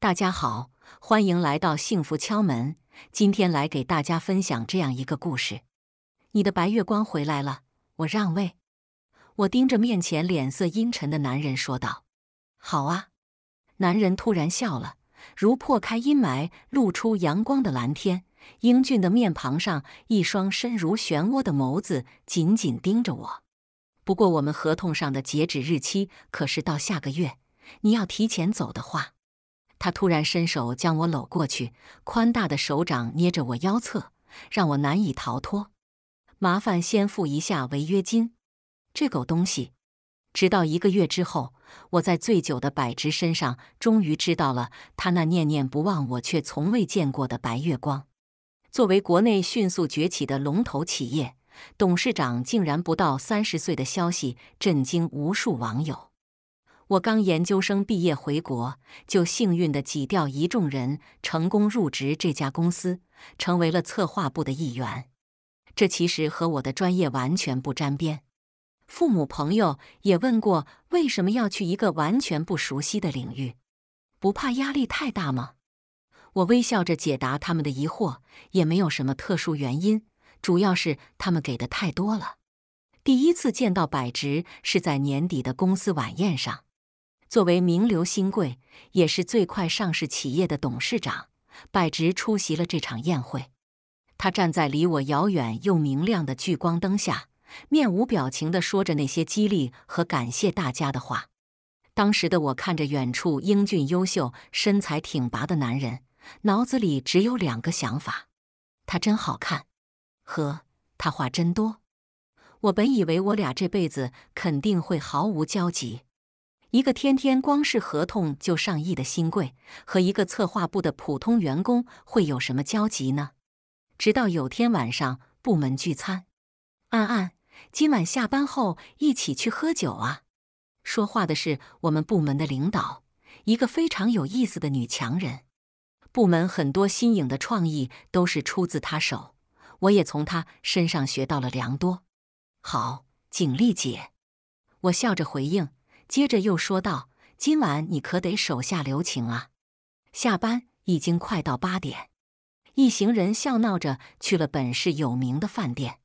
大家好，欢迎来到幸福敲门。今天来给大家分享这样一个故事：你的白月光回来了，我让位。我盯着面前脸色阴沉的男人说道：“好啊。”男人突然笑了，如破开阴霾露出阳光的蓝天，英俊的面庞上一双深如漩涡的眸子紧紧盯着我。不过，我们合同上的截止日期可是到下个月，你要提前走的话。他突然伸手将我搂过去，宽大的手掌捏着我腰侧，让我难以逃脱。麻烦先付一下违约金，这狗东西！直到一个月之后，我在醉酒的柏芝身上，终于知道了他那念念不忘我却从未见过的白月光。作为国内迅速崛起的龙头企业，董事长竟然不到三十岁的消息，震惊无数网友。我刚研究生毕业回国，就幸运的挤掉一众人，成功入职这家公司，成为了策划部的一员。这其实和我的专业完全不沾边。父母朋友也问过，为什么要去一个完全不熟悉的领域，不怕压力太大吗？我微笑着解答他们的疑惑，也没有什么特殊原因，主要是他们给的太多了。第一次见到柏直是在年底的公司晚宴上。作为名流新贵，也是最快上市企业的董事长，柏直出席了这场宴会。他站在离我遥远又明亮的聚光灯下，面无表情的说着那些激励和感谢大家的话。当时的我看着远处英俊、优秀、身材挺拔的男人，脑子里只有两个想法：他真好看，呵，他话真多。我本以为我俩这辈子肯定会毫无交集。一个天天光是合同就上亿的新贵，和一个策划部的普通员工会有什么交集呢？直到有天晚上部门聚餐，安安，今晚下班后一起去喝酒啊！说话的是我们部门的领导，一个非常有意思的女强人。部门很多新颖的创意都是出自她手，我也从她身上学到了良多。好，景丽姐，我笑着回应。接着又说道：“今晚你可得手下留情啊！下班已经快到八点。”一行人笑闹着去了本市有名的饭店。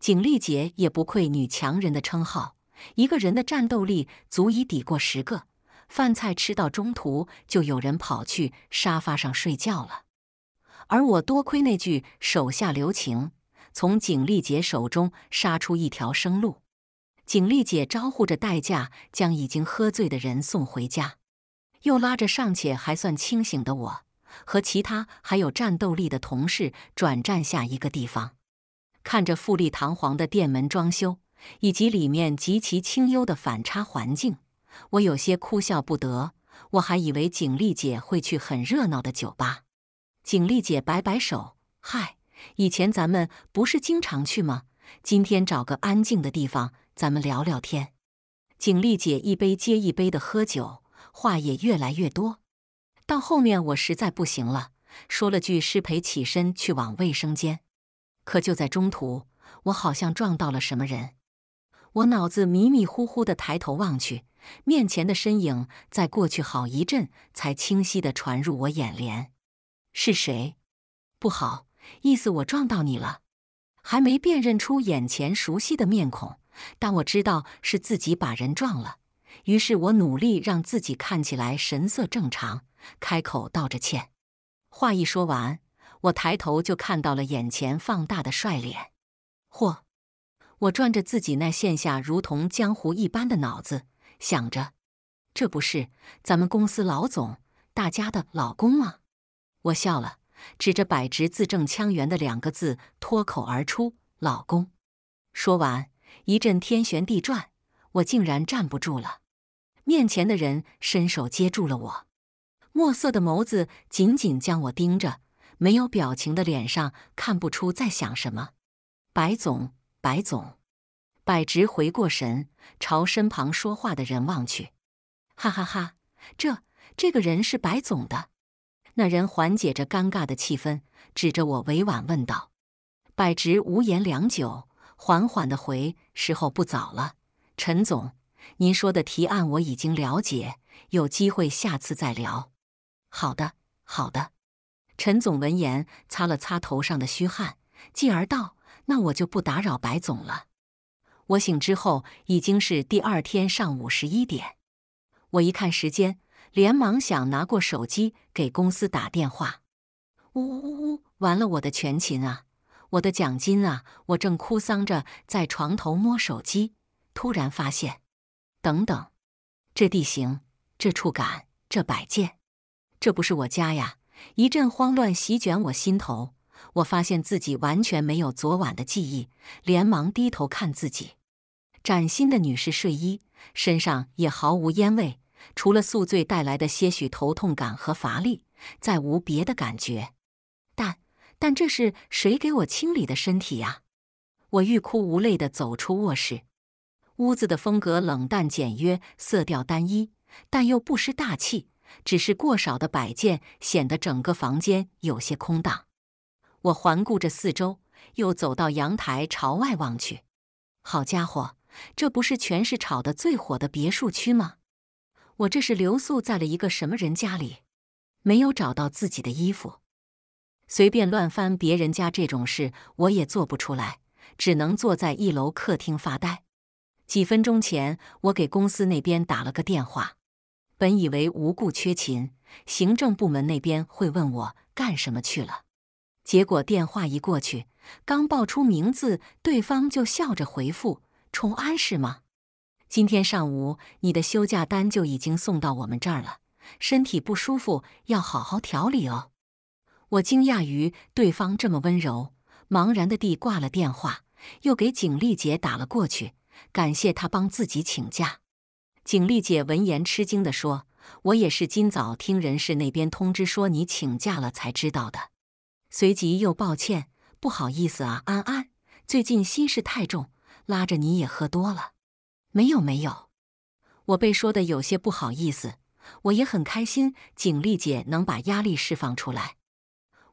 景丽姐也不愧女强人的称号，一个人的战斗力足以抵过十个。饭菜吃到中途，就有人跑去沙发上睡觉了。而我多亏那句“手下留情”，从景丽姐手中杀出一条生路。景丽姐招呼着代驾，将已经喝醉的人送回家，又拉着尚且还算清醒的我和其他还有战斗力的同事转战下一个地方。看着富丽堂皇的店门装修以及里面极其清幽的反差环境，我有些哭笑不得。我还以为景丽姐会去很热闹的酒吧。景丽姐摆摆手：“嗨，以前咱们不是经常去吗？今天找个安静的地方。”咱们聊聊天，景丽姐一杯接一杯的喝酒，话也越来越多。到后面我实在不行了，说了句失陪，起身去往卫生间。可就在中途，我好像撞到了什么人。我脑子迷迷糊糊的，抬头望去，面前的身影在过去好一阵才清晰的传入我眼帘。是谁？不好意思，我撞到你了。还没辨认出眼前熟悉的面孔。但我知道是自己把人撞了，于是我努力让自己看起来神色正常，开口道着歉。话一说完，我抬头就看到了眼前放大的帅脸。嚯！我转着自己那线下如同江湖一般的脑子想着，这不是咱们公司老总，大家的老公吗？我笑了，指着摆直字正腔圆的两个字脱口而出：“老公。”说完。一阵天旋地转，我竟然站不住了。面前的人伸手接住了我，墨色的眸子紧紧将我盯着，没有表情的脸上看不出在想什么。白总，白总，百直回过神，朝身旁说话的人望去。哈哈哈，这这个人是白总的。那人缓解着尴尬的气氛，指着我委婉问道：“百直，无言良久。”缓缓的回，时候不早了，陈总，您说的提案我已经了解，有机会下次再聊。好的，好的。陈总闻言，擦了擦头上的虚汗，继而道：“那我就不打扰白总了。”我醒之后已经是第二天上午十一点，我一看时间，连忙想拿过手机给公司打电话。呜呜呜，完了，我的全勤啊！我的奖金啊！我正哭丧着在床头摸手机，突然发现，等等，这地形，这触感，这摆件，这不是我家呀！一阵慌乱席卷我心头，我发现自己完全没有昨晚的记忆，连忙低头看自己，崭新的女士睡衣，身上也毫无烟味，除了宿醉带来的些许头痛感和乏力，再无别的感觉。但这是谁给我清理的身体呀？我欲哭无泪的走出卧室。屋子的风格冷淡简约，色调单一，但又不失大气。只是过少的摆件，显得整个房间有些空荡。我环顾着四周，又走到阳台朝外望去。好家伙，这不是全市炒的最火的别墅区吗？我这是留宿在了一个什么人家里？没有找到自己的衣服。随便乱翻别人家这种事，我也做不出来，只能坐在一楼客厅发呆。几分钟前，我给公司那边打了个电话，本以为无故缺勤，行政部门那边会问我干什么去了，结果电话一过去，刚报出名字，对方就笑着回复：“重安是吗？今天上午你的休假单就已经送到我们这儿了，身体不舒服要好好调理哦。”我惊讶于对方这么温柔，茫然的地挂了电话，又给景丽姐打了过去，感谢她帮自己请假。景丽姐闻言吃惊地说：“我也是今早听人事那边通知说你请假了才知道的。”随即又抱歉：“不好意思啊，安安，最近心事太重，拉着你也喝多了。”“没有没有。”我被说的有些不好意思，我也很开心，景丽姐能把压力释放出来。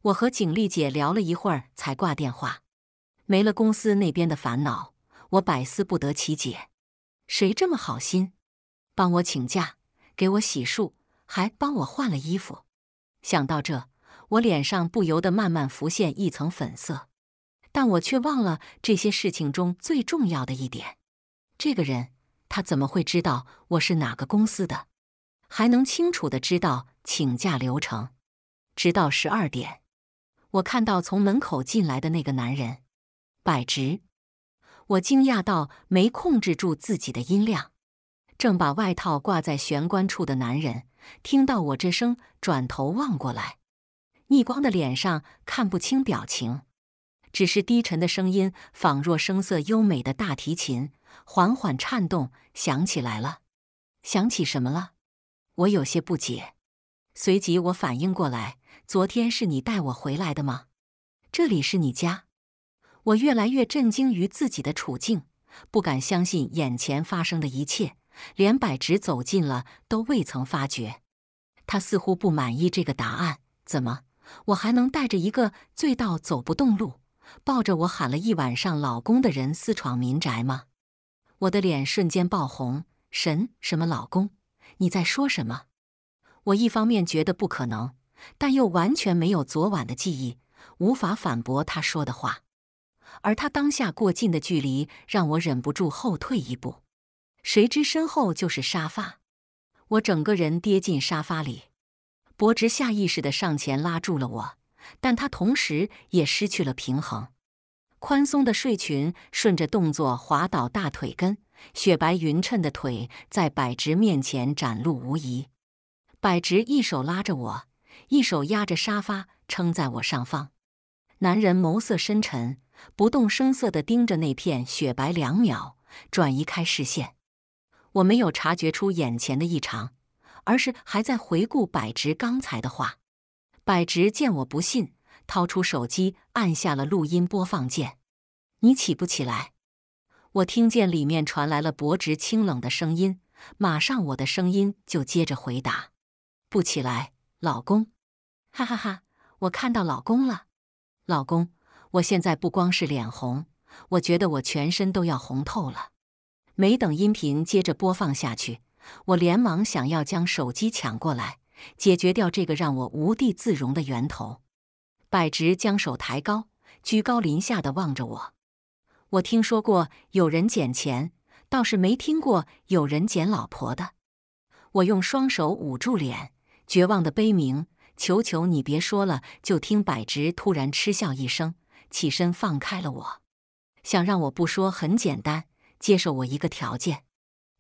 我和景丽姐聊了一会儿，才挂电话。没了公司那边的烦恼，我百思不得其解：谁这么好心，帮我请假，给我洗漱，还帮我换了衣服？想到这，我脸上不由得慢慢浮现一层粉色。但我却忘了这些事情中最重要的一点：这个人他怎么会知道我是哪个公司的，还能清楚的知道请假流程？直到十二点。我看到从门口进来的那个男人，百直。我惊讶到没控制住自己的音量。正把外套挂在玄关处的男人听到我这声，转头望过来，逆光的脸上看不清表情，只是低沉的声音仿若声色优美的大提琴，缓缓颤动，响起来了。想起什么了？我有些不解，随即我反应过来。昨天是你带我回来的吗？这里是你家。我越来越震惊于自己的处境，不敢相信眼前发生的一切，连柏直走近了都未曾发觉。他似乎不满意这个答案，怎么？我还能带着一个醉到走不动路、抱着我喊了一晚上老公的人私闯民宅吗？我的脸瞬间爆红。神，什么老公？你在说什么？我一方面觉得不可能。但又完全没有昨晚的记忆，无法反驳他说的话。而他当下过近的距离让我忍不住后退一步，谁知身后就是沙发，我整个人跌进沙发里。柏直下意识的上前拉住了我，但他同时也失去了平衡，宽松的睡裙顺着动作滑到大腿根，雪白匀称的腿在柏直面前展露无遗。柏直一手拉着我。一手压着沙发，撑在我上方，男人眸色深沉，不动声色地盯着那片雪白两秒，转移开视线。我没有察觉出眼前的异常，而是还在回顾柏直刚才的话。柏直见我不信，掏出手机，按下了录音播放键。你起不起来？我听见里面传来了柏直清冷的声音，马上我的声音就接着回答：不起来，老公。哈哈哈！我看到老公了，老公！我现在不光是脸红，我觉得我全身都要红透了。没等音频接着播放下去，我连忙想要将手机抢过来，解决掉这个让我无地自容的源头。柏直将手抬高，居高临下的望着我。我听说过有人捡钱，倒是没听过有人捡老婆的。我用双手捂住脸，绝望的悲鸣。求求你别说了！就听柏直突然嗤笑一声，起身放开了我。想让我不说很简单，接受我一个条件，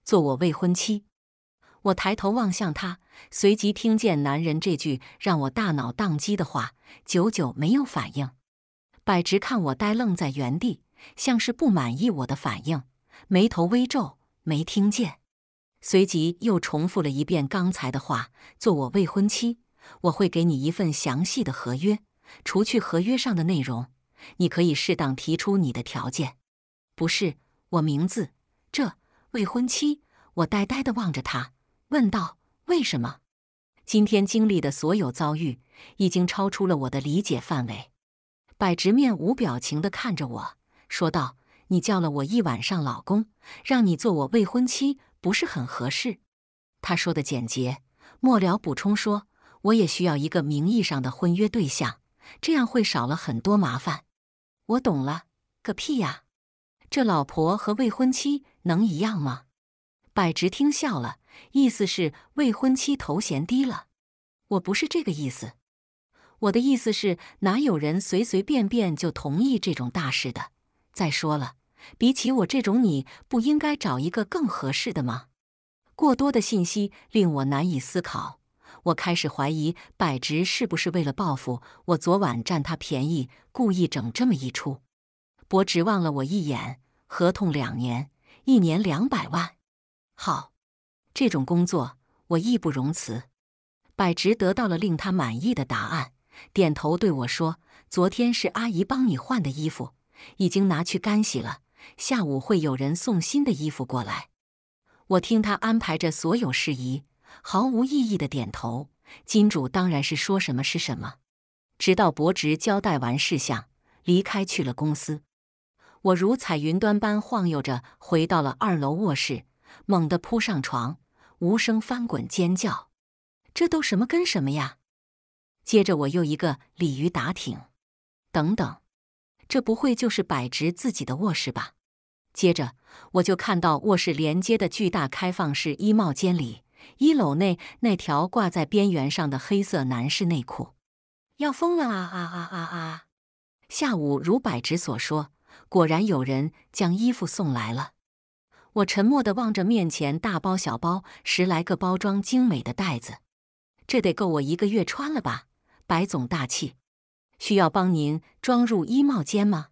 做我未婚妻。我抬头望向他，随即听见男人这句让我大脑宕机的话，久久没有反应。柏直看我呆愣在原地，像是不满意我的反应，眉头微皱，没听见，随即又重复了一遍刚才的话：做我未婚妻。我会给你一份详细的合约。除去合约上的内容，你可以适当提出你的条件。不是我名字，这未婚妻。我呆呆地望着他，问道：“为什么？”今天经历的所有遭遇，已经超出了我的理解范围。百直面无表情地看着我，说道：“你叫了我一晚上老公，让你做我未婚妻，不是很合适？”他说的简洁，末了补充说。我也需要一个名义上的婚约对象，这样会少了很多麻烦。我懂了，个屁呀！这老婆和未婚妻能一样吗？百直听笑了，意思是未婚妻头衔低了。我不是这个意思，我的意思是哪有人随随便便就同意这种大事的？再说了，比起我这种，你不应该找一个更合适的吗？过多的信息令我难以思考。我开始怀疑柏直是不是为了报复我昨晚占他便宜，故意整这么一出。博直望了我一眼，合同两年，一年两百万。好，这种工作我义不容辞。柏直得到了令他满意的答案，点头对我说：“昨天是阿姨帮你换的衣服，已经拿去干洗了。下午会有人送新的衣服过来。”我听他安排着所有事宜。毫无意义的点头，金主当然是说什么是什么。直到柏直交代完事项，离开去了公司，我如彩云端般晃悠着回到了二楼卧室，猛地扑上床，无声翻滚尖叫。这都什么跟什么呀？接着我又一个鲤鱼打挺，等等，这不会就是柏直自己的卧室吧？接着我就看到卧室连接的巨大开放式衣帽间里。衣篓内那条挂在边缘上的黑色男士内裤，要疯了啊啊啊啊啊！下午如柏直所说，果然有人将衣服送来了。我沉默地望着面前大包小包、十来个包装精美的袋子，这得够我一个月穿了吧？白总大气，需要帮您装入衣帽间吗？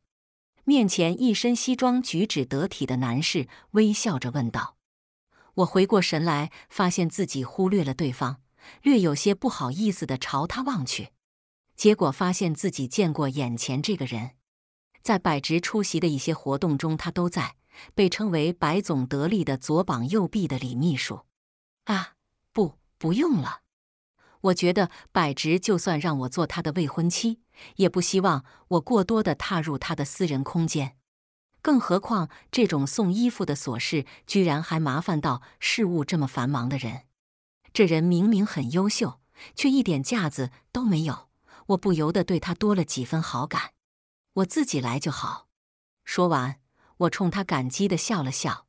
面前一身西装、举止得体的男士微笑着问道。我回过神来，发现自己忽略了对方，略有些不好意思的朝他望去，结果发现自己见过眼前这个人，在百直出席的一些活动中，他都在，被称为白总得力的左膀右臂的李秘书。啊，不，不用了，我觉得百直就算让我做他的未婚妻，也不希望我过多的踏入他的私人空间。更何况这种送衣服的琐事，居然还麻烦到事务这么繁忙的人。这人明明很优秀，却一点架子都没有，我不由得对他多了几分好感。我自己来就好。说完，我冲他感激的笑了笑。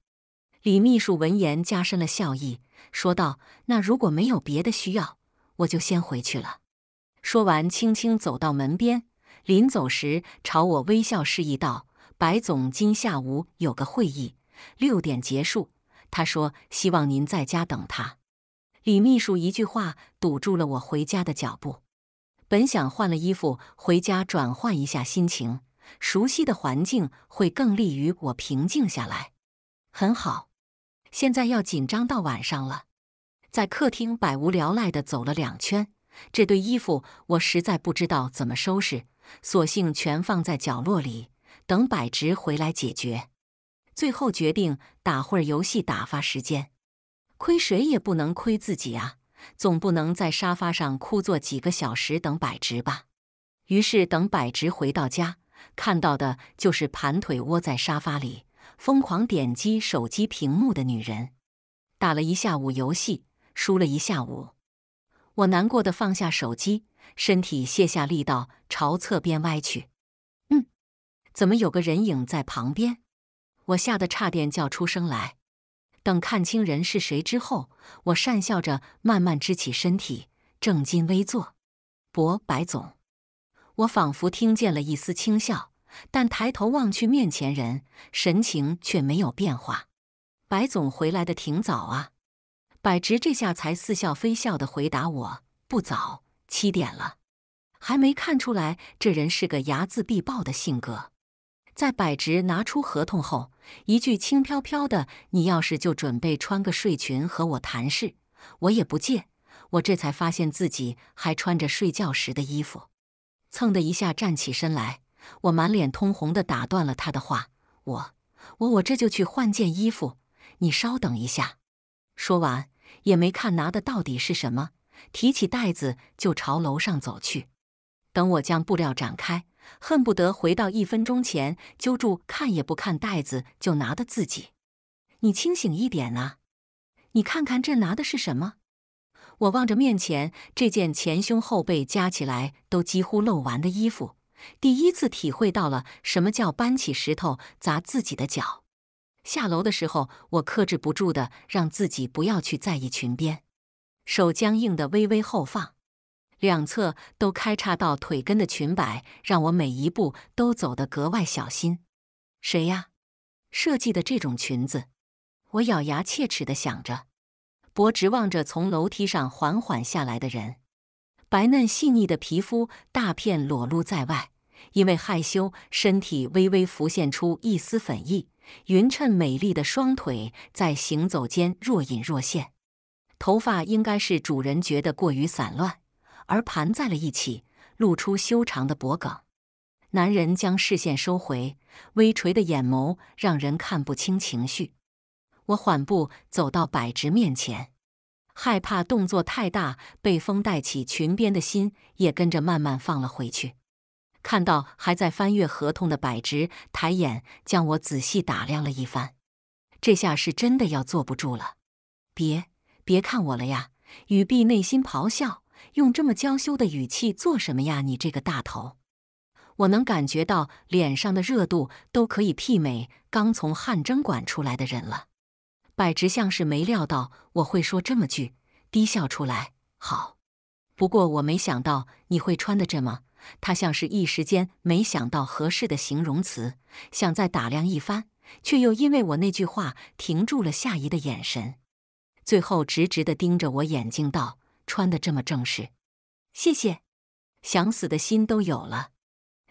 李秘书闻言加深了笑意，说道：“那如果没有别的需要，我就先回去了。”说完，轻轻走到门边，临走时朝我微笑示意道。白总今下午有个会议，六点结束。他说希望您在家等他。李秘书一句话堵住了我回家的脚步。本想换了衣服回家转换一下心情，熟悉的环境会更利于我平静下来。很好，现在要紧张到晚上了，在客厅百无聊赖地走了两圈。这堆衣服我实在不知道怎么收拾，索性全放在角落里。等百直回来解决，最后决定打会儿游戏打发时间。亏谁也不能亏自己啊，总不能在沙发上枯坐几个小时等百直吧。于是等百直回到家，看到的就是盘腿窝在沙发里疯狂点击手机屏幕的女人。打了一下午游戏，输了一下午，我难过的放下手机，身体卸下力道朝侧边歪去。怎么有个人影在旁边？我吓得差点叫出声来。等看清人是谁之后，我讪笑着慢慢支起身体，正襟危坐。伯白总，我仿佛听见了一丝轻笑，但抬头望去，面前人神情却没有变化。白总回来的挺早啊。百直这下才似笑非笑的回答：“我不早，七点了，还没看出来这人是个睚眦必报的性格。”在柏直拿出合同后，一句轻飘飘的：“你要是就准备穿个睡裙和我谈事，我也不介。”我这才发现自己还穿着睡觉时的衣服，蹭的一下站起身来，我满脸通红的打断了他的话：“我、我、我这就去换件衣服，你稍等一下。”说完也没看拿的到底是什么，提起袋子就朝楼上走去。等我将布料展开。恨不得回到一分钟前，揪住看也不看袋子就拿的自己。你清醒一点啊！你看看这拿的是什么？我望着面前这件前胸后背加起来都几乎露完的衣服，第一次体会到了什么叫搬起石头砸自己的脚。下楼的时候，我克制不住的让自己不要去在意裙边，手僵硬的微微后放。两侧都开叉到腿根的裙摆，让我每一步都走得格外小心。谁呀？设计的这种裙子，我咬牙切齿地想着。伯直望着从楼梯上缓缓下来的人，白嫩细腻的皮肤大片裸露在外，因为害羞，身体微微浮现出一丝粉意。匀称美丽的双腿在行走间若隐若现，头发应该是主人觉得过于散乱。而盘在了一起，露出修长的脖颈。男人将视线收回，微垂的眼眸让人看不清情绪。我缓步走到百直面前，害怕动作太大被风带起裙边的心也跟着慢慢放了回去。看到还在翻阅合同的百直，抬眼将我仔细打量了一番。这下是真的要坐不住了！别别看我了呀！羽碧内心咆哮。用这么娇羞的语气做什么呀？你这个大头！我能感觉到脸上的热度都可以媲美刚从汗蒸馆出来的人了。柏直像是没料到我会说这么句，低笑出来。好，不过我没想到你会穿的这么……他像是一时间没想到合适的形容词，想再打量一番，却又因为我那句话停住了下移的眼神，最后直直的盯着我眼睛道。穿的这么正式，谢谢。想死的心都有了。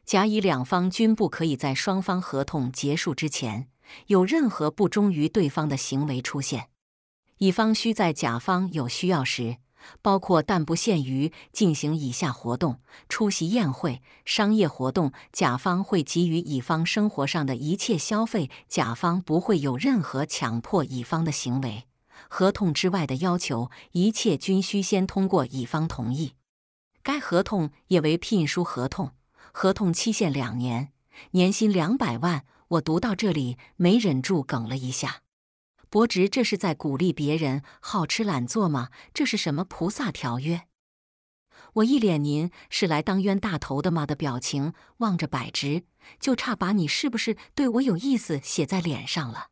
甲乙两方均不可以在双方合同结束之前有任何不忠于对方的行为出现。乙方需在甲方有需要时，包括但不限于进行以下活动：出席宴会、商业活动。甲方会给予乙方生活上的一切消费。甲方不会有任何强迫乙方的行为。合同之外的要求，一切均需先通过乙方同意。该合同也为聘书合同，合同期限两年，年薪两百万。我读到这里没忍住哽了一下。伯直，这是在鼓励别人好吃懒做吗？这是什么菩萨条约？我一脸“您是来当冤大头的吗？”的表情望着柏直，就差把你是不是对我有意思写在脸上了。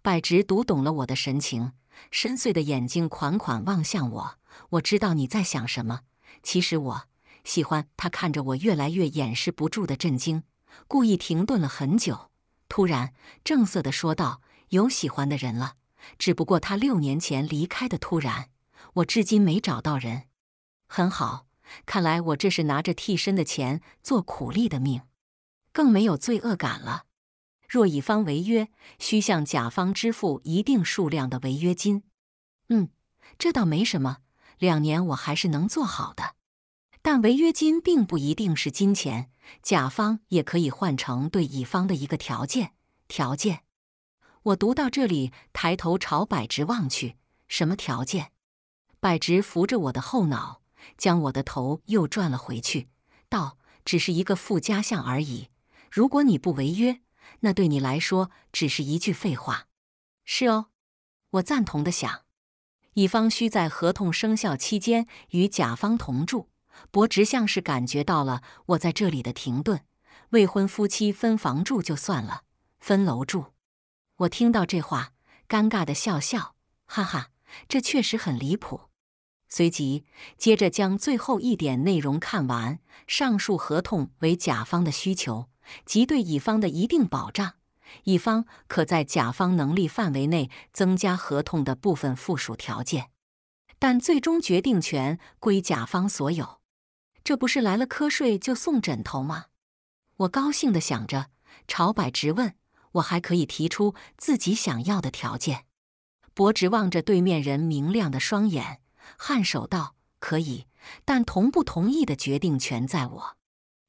柏直读懂了我的神情。深邃的眼睛款款望向我，我知道你在想什么。其实我喜欢他，看着我越来越掩饰不住的震惊，故意停顿了很久，突然正色的说道：“有喜欢的人了，只不过他六年前离开的突然，我至今没找到人。很好，看来我这是拿着替身的钱做苦力的命，更没有罪恶感了。”若乙方违约，需向甲方支付一定数量的违约金。嗯，这倒没什么，两年我还是能做好的。但违约金并不一定是金钱，甲方也可以换成对乙方的一个条件。条件？我读到这里，抬头朝百直望去。什么条件？百直扶着我的后脑，将我的头又转了回去，道：“只是一个附加项而已。如果你不违约。”那对你来说只是一句废话，是哦，我赞同的想，乙方需在合同生效期间与甲方同住。博直像是感觉到了我在这里的停顿，未婚夫妻分房住就算了，分楼住。我听到这话，尴尬的笑笑，哈哈，这确实很离谱。随即接着将最后一点内容看完，上述合同为甲方的需求。即对乙方的一定保障，乙方可在甲方能力范围内增加合同的部分附属条件，但最终决定权归甲方所有。这不是来了瞌睡就送枕头吗？我高兴的想着，朝柏直问：“我还可以提出自己想要的条件？”柏直望着对面人明亮的双眼，颔首道：“可以，但同不同意的决定权在我。”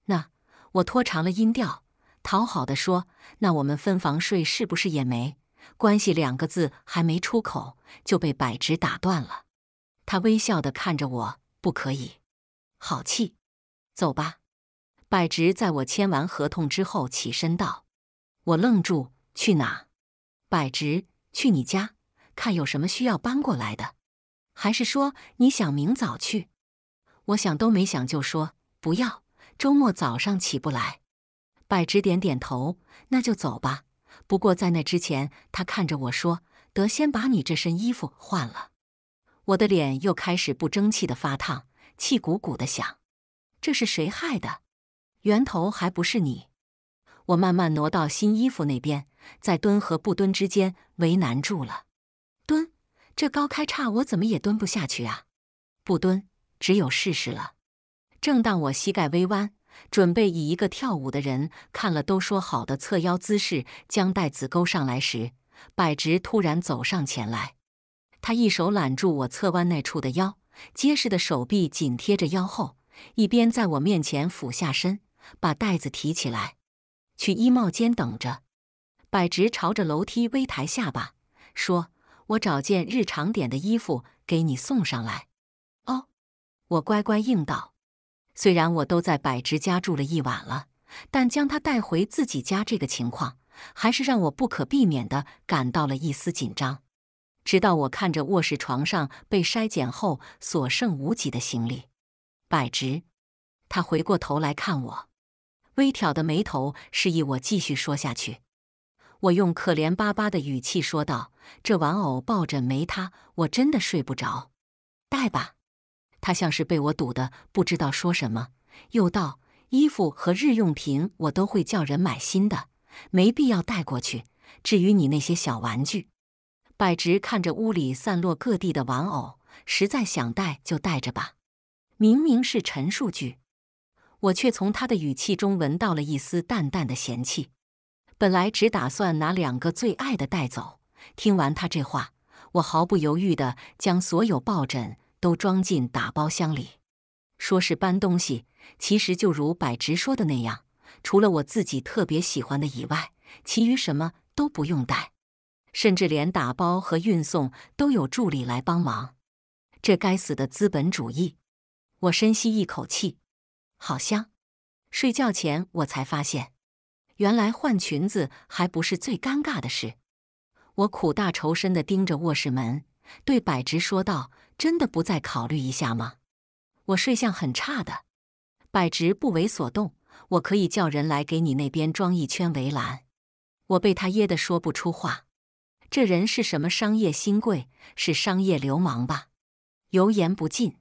那。我拖长了音调，讨好的说：“那我们分房睡是不是也没关系？”两个字还没出口，就被柏直打断了。他微笑的看着我：“不可以。”好气，走吧。柏直在我签完合同之后起身道：“我愣住，去哪？”柏直：“去你家，看有什么需要搬过来的，还是说你想明早去？”我想都没想就说：“不要。”周末早上起不来，柏直点点头，那就走吧。不过在那之前，他看着我说：“得先把你这身衣服换了。”我的脸又开始不争气的发烫，气鼓鼓的想：“这是谁害的？源头还不是你？”我慢慢挪到新衣服那边，在蹲和不蹲之间为难住了。蹲，这高开叉我怎么也蹲不下去啊？不蹲，只有试试了。正当我膝盖微弯，准备以一个跳舞的人看了都说好的侧腰姿势将袋子勾上来时，柏直突然走上前来。他一手揽住我侧弯那处的腰，结实的手臂紧贴着腰后，一边在我面前俯下身，把袋子提起来。去衣帽间等着。柏直朝着楼梯微抬下巴，说：“我找件日常点的衣服给你送上来。”哦，我乖乖应道。虽然我都在百直家住了一晚了，但将他带回自己家这个情况，还是让我不可避免地感到了一丝紧张。直到我看着卧室床上被筛检后所剩无几的行李，百直，他回过头来看我，微挑的眉头示意我继续说下去。我用可怜巴巴的语气说道：“这玩偶抱枕没他，我真的睡不着。”带吧。他像是被我堵得不知道说什么，又道：“衣服和日用品我都会叫人买新的，没必要带过去。至于你那些小玩具，柏直看着屋里散落各地的玩偶，实在想带就带着吧。”明明是陈述句，我却从他的语气中闻到了一丝淡淡的嫌弃。本来只打算拿两个最爱的带走，听完他这话，我毫不犹豫地将所有抱枕。都装进打包箱里，说是搬东西，其实就如柏直说的那样，除了我自己特别喜欢的以外，其余什么都不用带，甚至连打包和运送都有助理来帮忙。这该死的资本主义！我深吸一口气，好香。睡觉前我才发现，原来换裙子还不是最尴尬的事。我苦大仇深的盯着卧室门，对柏直说道。真的不再考虑一下吗？我睡相很差的。百直不为所动。我可以叫人来给你那边装一圈围栏。我被他噎得说不出话。这人是什么商业新贵？是商业流氓吧？油盐不进。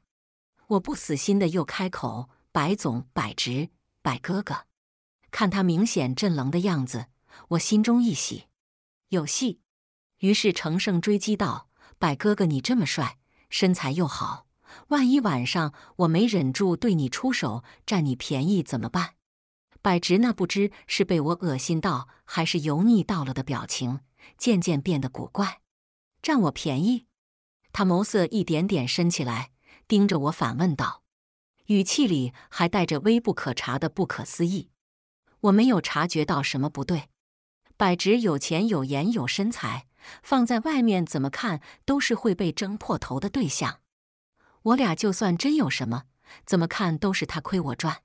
我不死心的又开口：“柏总，百直，百哥哥。”看他明显震愣的样子，我心中一喜，有戏。于是乘胜追击道：“百哥哥，你这么帅。”身材又好，万一晚上我没忍住对你出手占你便宜怎么办？柏直那不知是被我恶心到还是油腻到了的表情，渐渐变得古怪。占我便宜？他眸色一点点深起来，盯着我反问道，语气里还带着微不可察的不可思议。我没有察觉到什么不对。柏直有钱有颜有身材。放在外面，怎么看都是会被争破头的对象。我俩就算真有什么，怎么看都是他亏我赚。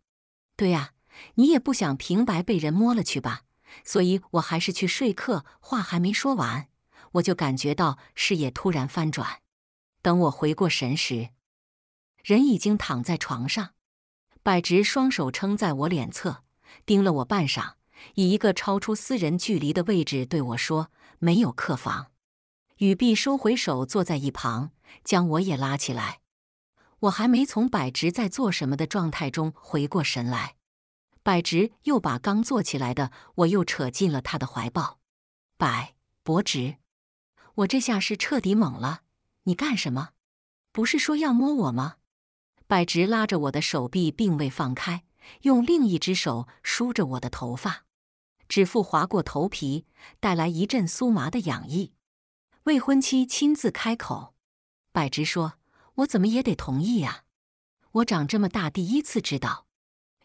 对呀，你也不想平白被人摸了去吧？所以我还是去说客。话还没说完，我就感觉到视野突然翻转。等我回过神时，人已经躺在床上，摆直双手撑在我脸侧，盯了我半晌，以一个超出私人距离的位置对我说。没有客房，雨碧收回手，坐在一旁，将我也拉起来。我还没从柏直在做什么的状态中回过神来，柏直又把刚坐起来的我又扯进了他的怀抱。柏柏直，我这下是彻底懵了，你干什么？不是说要摸我吗？柏直拉着我的手臂并未放开，用另一只手梳着我的头发。指腹划过头皮，带来一阵酥麻的痒意。未婚妻亲自开口，柏直说：“我怎么也得同意啊！我长这么大第一次知道，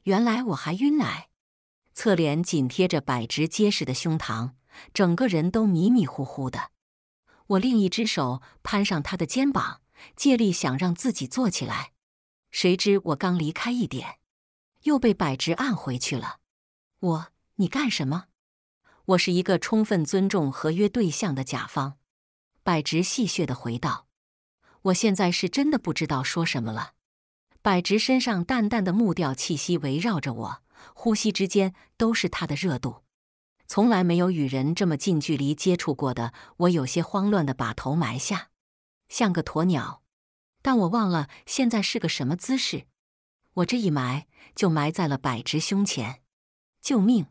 原来我还晕奶。”侧脸紧贴着柏直结实的胸膛，整个人都迷迷糊糊的。我另一只手攀上他的肩膀，借力想让自己坐起来，谁知我刚离开一点，又被柏直按回去了。我。你干什么？我是一个充分尊重合约对象的甲方，柏直戏谑地回道：“我现在是真的不知道说什么了。”柏直身上淡淡的木调气息围绕着我，呼吸之间都是他的热度。从来没有与人这么近距离接触过的我，有些慌乱地把头埋下，像个鸵鸟。但我忘了现在是个什么姿势，我这一埋就埋在了柏直胸前，救命！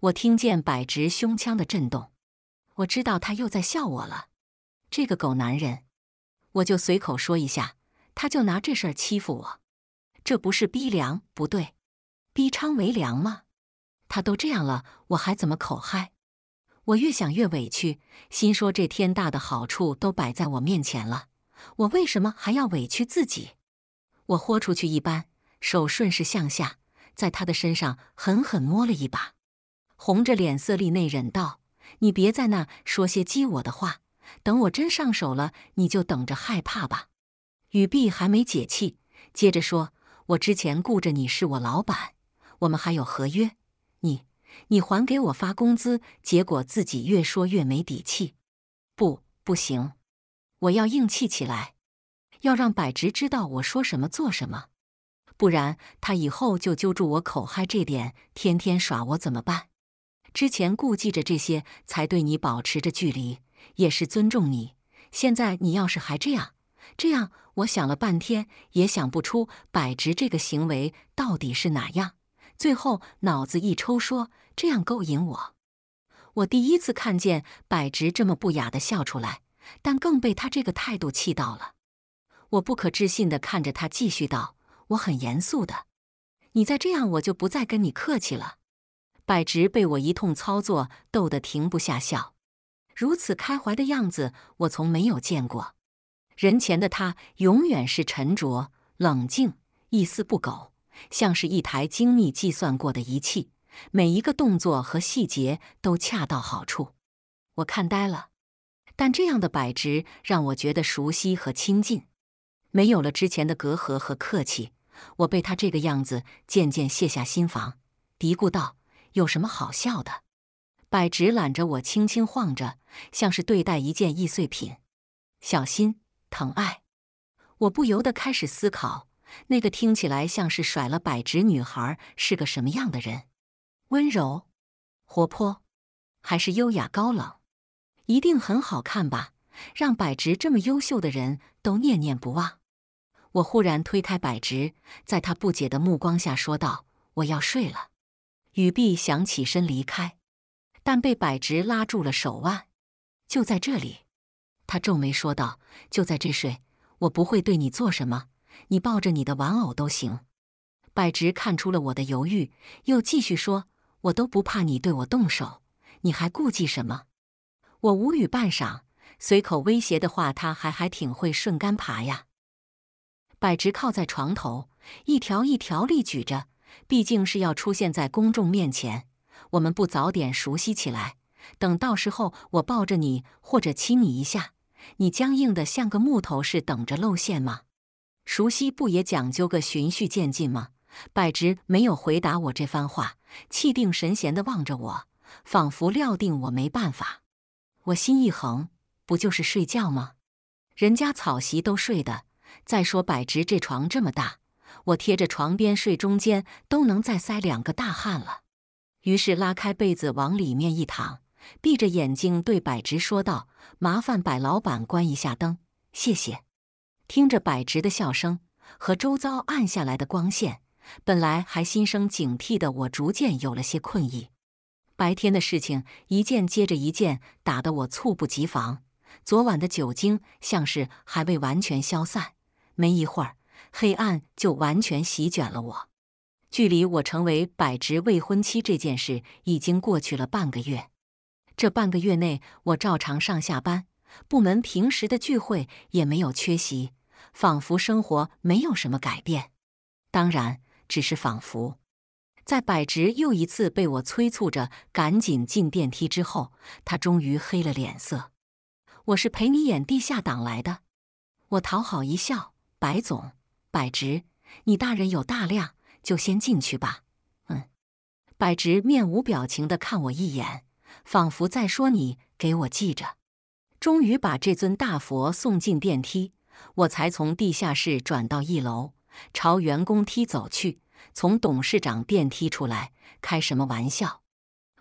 我听见百直胸腔的震动，我知道他又在笑我了。这个狗男人，我就随口说一下，他就拿这事儿欺负我。这不是逼良不对，逼娼为良吗？他都这样了，我还怎么口嗨？我越想越委屈，心说这天大的好处都摆在我面前了，我为什么还要委屈自己？我豁出去一般，手顺势向下，在他的身上狠狠摸了一把。红着脸色立内忍道：“你别在那说些激我的话，等我真上手了，你就等着害怕吧。”雨碧还没解气，接着说：“我之前顾着你是我老板，我们还有合约，你你还给我发工资，结果自己越说越没底气，不不行，我要硬气起来，要让百直知道我说什么做什么，不然他以后就揪住我口嗨这点天天耍我怎么办？”之前顾忌着这些，才对你保持着距离，也是尊重你。现在你要是还这样，这样，我想了半天也想不出百直这个行为到底是哪样。最后脑子一抽，说这样勾引我。我第一次看见百直这么不雅的笑出来，但更被他这个态度气到了。我不可置信的看着他，继续道：“我很严肃的，你再这样，我就不再跟你客气了。”柏直被我一通操作逗得停不下笑，如此开怀的样子我从没有见过。人前的他永远是沉着冷静、一丝不苟，像是一台精密计算过的仪器，每一个动作和细节都恰到好处。我看呆了，但这样的柏直让我觉得熟悉和亲近，没有了之前的隔阂和客气。我被他这个样子渐渐卸下心防，嘀咕道。有什么好笑的？柏直揽着我，轻轻晃着，像是对待一件易碎品，小心疼爱。我不由得开始思考，那个听起来像是甩了柏直女孩是个什么样的人？温柔、活泼，还是优雅高冷？一定很好看吧，让柏直这么优秀的人都念念不忘。我忽然推开柏直，在他不解的目光下说道：“我要睡了。”雨碧想起身离开，但被柏直拉住了手腕。就在这里，他皱眉说道：“就在这睡，我不会对你做什么。你抱着你的玩偶都行。”柏直看出了我的犹豫，又继续说：“我都不怕你对我动手，你还顾忌什么？”我无语半晌，随口威胁的话，他还还挺会顺杆爬呀。柏直靠在床头，一条一条立举着。毕竟是要出现在公众面前，我们不早点熟悉起来，等到时候我抱着你或者亲你一下，你僵硬的像个木头似的，等着露馅吗？熟悉不也讲究个循序渐进吗？柏直没有回答我这番话，气定神闲地望着我，仿佛料定我没办法。我心一横，不就是睡觉吗？人家草席都睡的，再说柏直这床这么大。我贴着床边睡，中间都能再塞两个大汉了。于是拉开被子往里面一躺，闭着眼睛对柏直说道：“麻烦柏老板关一下灯，谢谢。”听着柏直的笑声和周遭暗下来的光线，本来还心生警惕的我逐渐有了些困意。白天的事情一件接着一件打得我猝不及防，昨晚的酒精像是还未完全消散，没一会儿。黑暗就完全席卷了我。距离我成为百直未婚妻这件事已经过去了半个月，这半个月内我照常上下班，部门平时的聚会也没有缺席，仿佛生活没有什么改变。当然，只是仿佛。在百直又一次被我催促着赶紧进电梯之后，他终于黑了脸色。我是陪你演地下党来的。我讨好一笑，白总。百直，你大人有大量，就先进去吧。嗯，百直面无表情的看我一眼，仿佛在说：“你给我记着。”终于把这尊大佛送进电梯，我才从地下室转到一楼，朝员工梯走去。从董事长电梯出来，开什么玩笑？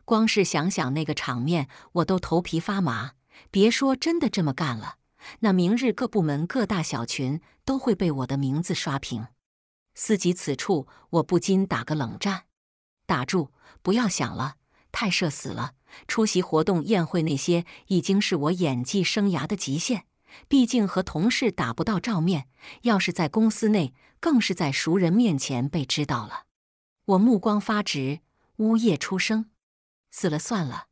光是想想那个场面，我都头皮发麻，别说真的这么干了。那明日各部门各大小群都会被我的名字刷屏。思及此处，我不禁打个冷战。打住，不要想了，太社死了！出席活动、宴会那些，已经是我演技生涯的极限。毕竟和同事打不到照面，要是在公司内，更是在熟人面前被知道了，我目光发直，呜咽出声：“死了算了。”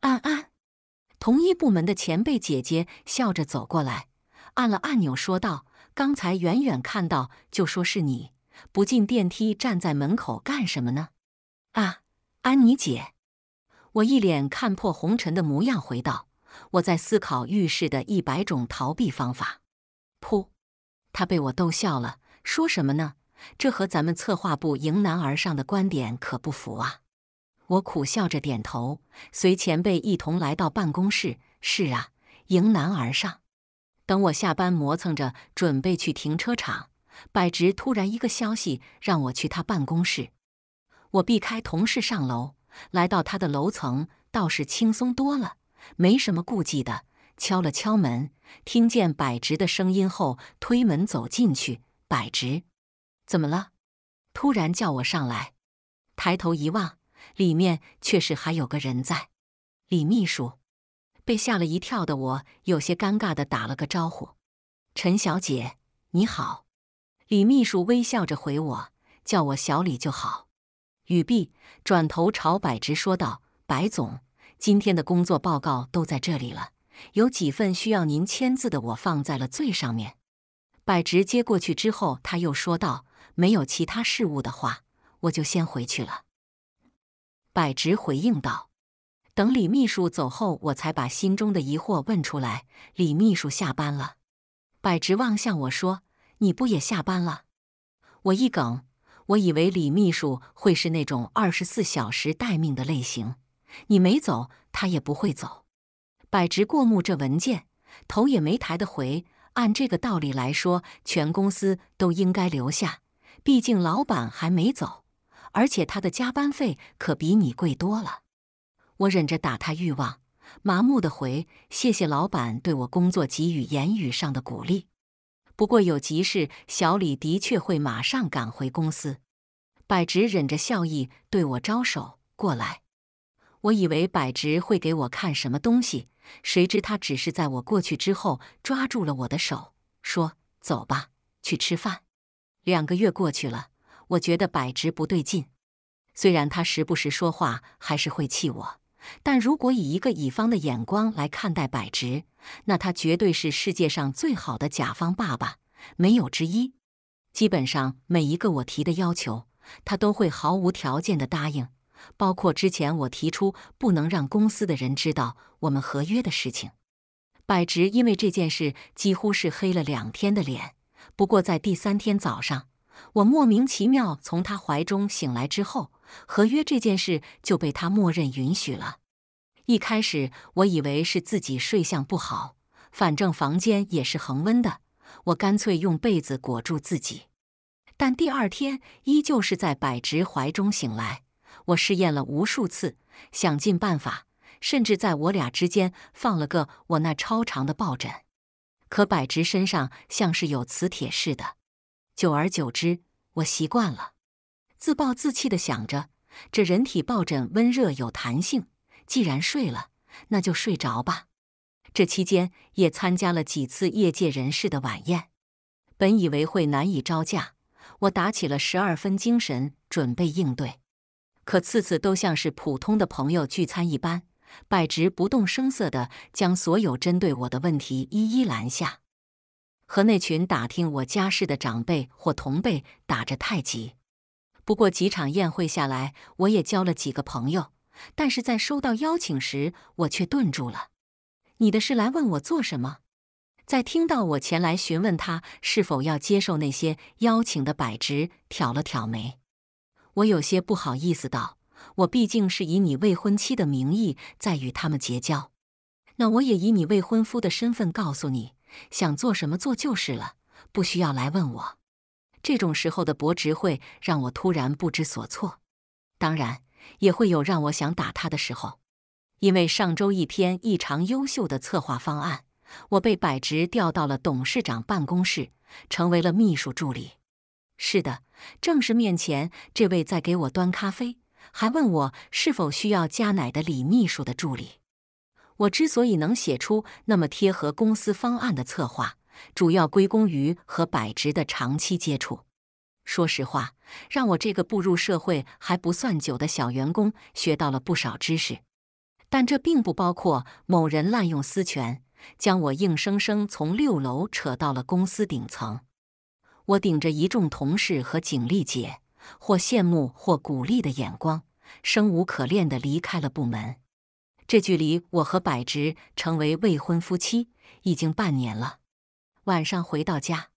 安安。同一部门的前辈姐姐笑着走过来，按了按钮说道：“刚才远远看到就说是你，不进电梯站在门口干什么呢？”啊，安妮姐，我一脸看破红尘的模样回道：“我在思考浴室的一百种逃避方法。”噗，她被我逗笑了，说什么呢？这和咱们策划部迎难而上的观点可不符啊！我苦笑着点头，随前辈一同来到办公室。是啊，迎难而上。等我下班磨蹭着准备去停车场，柏直突然一个消息让我去他办公室。我避开同事上楼，来到他的楼层，倒是轻松多了，没什么顾忌的。敲了敲门，听见柏直的声音后，推门走进去。柏直，怎么了？突然叫我上来，抬头一望。里面确实还有个人在。李秘书被吓了一跳的我，有些尴尬的打了个招呼：“陈小姐，你好。”李秘书微笑着回我：“叫我小李就好。”语毕，转头朝柏直说道：“白总，今天的工作报告都在这里了，有几份需要您签字的，我放在了最上面。”柏直接过去之后，他又说道：“没有其他事务的话，我就先回去了。”柏直回应道：“等李秘书走后，我才把心中的疑惑问出来。”李秘书下班了，柏直望向我说：“你不也下班了？”我一梗：“我以为李秘书会是那种二十四小时待命的类型，你没走，他也不会走。”柏直过目这文件，头也没抬的回：“按这个道理来说，全公司都应该留下，毕竟老板还没走。”而且他的加班费可比你贵多了，我忍着打他欲望，麻木的回谢谢老板对我工作给予言语上的鼓励。不过有急事，小李的确会马上赶回公司。柏直忍着笑意对我招手过来，我以为柏直会给我看什么东西，谁知他只是在我过去之后抓住了我的手，说：“走吧，去吃饭。”两个月过去了。我觉得百直不对劲，虽然他时不时说话还是会气我，但如果以一个乙方的眼光来看待百直，那他绝对是世界上最好的甲方爸爸，没有之一。基本上每一个我提的要求，他都会毫无条件的答应，包括之前我提出不能让公司的人知道我们合约的事情，百直因为这件事几乎是黑了两天的脸。不过在第三天早上。我莫名其妙从他怀中醒来之后，合约这件事就被他默认允许了。一开始我以为是自己睡相不好，反正房间也是恒温的，我干脆用被子裹住自己。但第二天依旧是在百直怀中醒来。我试验了无数次，想尽办法，甚至在我俩之间放了个我那超长的抱枕，可百直身上像是有磁铁似的。久而久之，我习惯了自暴自弃地想着：这人体抱枕温热有弹性，既然睡了，那就睡着吧。这期间也参加了几次业界人士的晚宴，本以为会难以招架，我打起了十二分精神准备应对，可次次都像是普通的朋友聚餐一般，柏直不动声色地将所有针对我的问题一一拦下。和那群打听我家事的长辈或同辈打着太极，不过几场宴会下来，我也交了几个朋友。但是在收到邀请时，我却顿住了。你的事来问我做什么？在听到我前来询问他是否要接受那些邀请的百直挑了挑眉，我有些不好意思道：“我毕竟是以你未婚妻的名义在与他们结交，那我也以你未婚夫的身份告诉你。”想做什么做就是了，不需要来问我。这种时候的柏直会让我突然不知所措，当然也会有让我想打他的时候。因为上周一篇异常优秀的策划方案，我被柏直调到了董事长办公室，成为了秘书助理。是的，正是面前这位在给我端咖啡，还问我是否需要加奶的李秘书的助理。我之所以能写出那么贴合公司方案的策划，主要归功于和百职的长期接触。说实话，让我这个步入社会还不算久的小员工学到了不少知识。但这并不包括某人滥用私权，将我硬生生从六楼扯到了公司顶层。我顶着一众同事和景丽姐或羡慕或鼓励的眼光，生无可恋地离开了部门。这距离我和柏直成为未婚夫妻已经半年了。晚上回到家，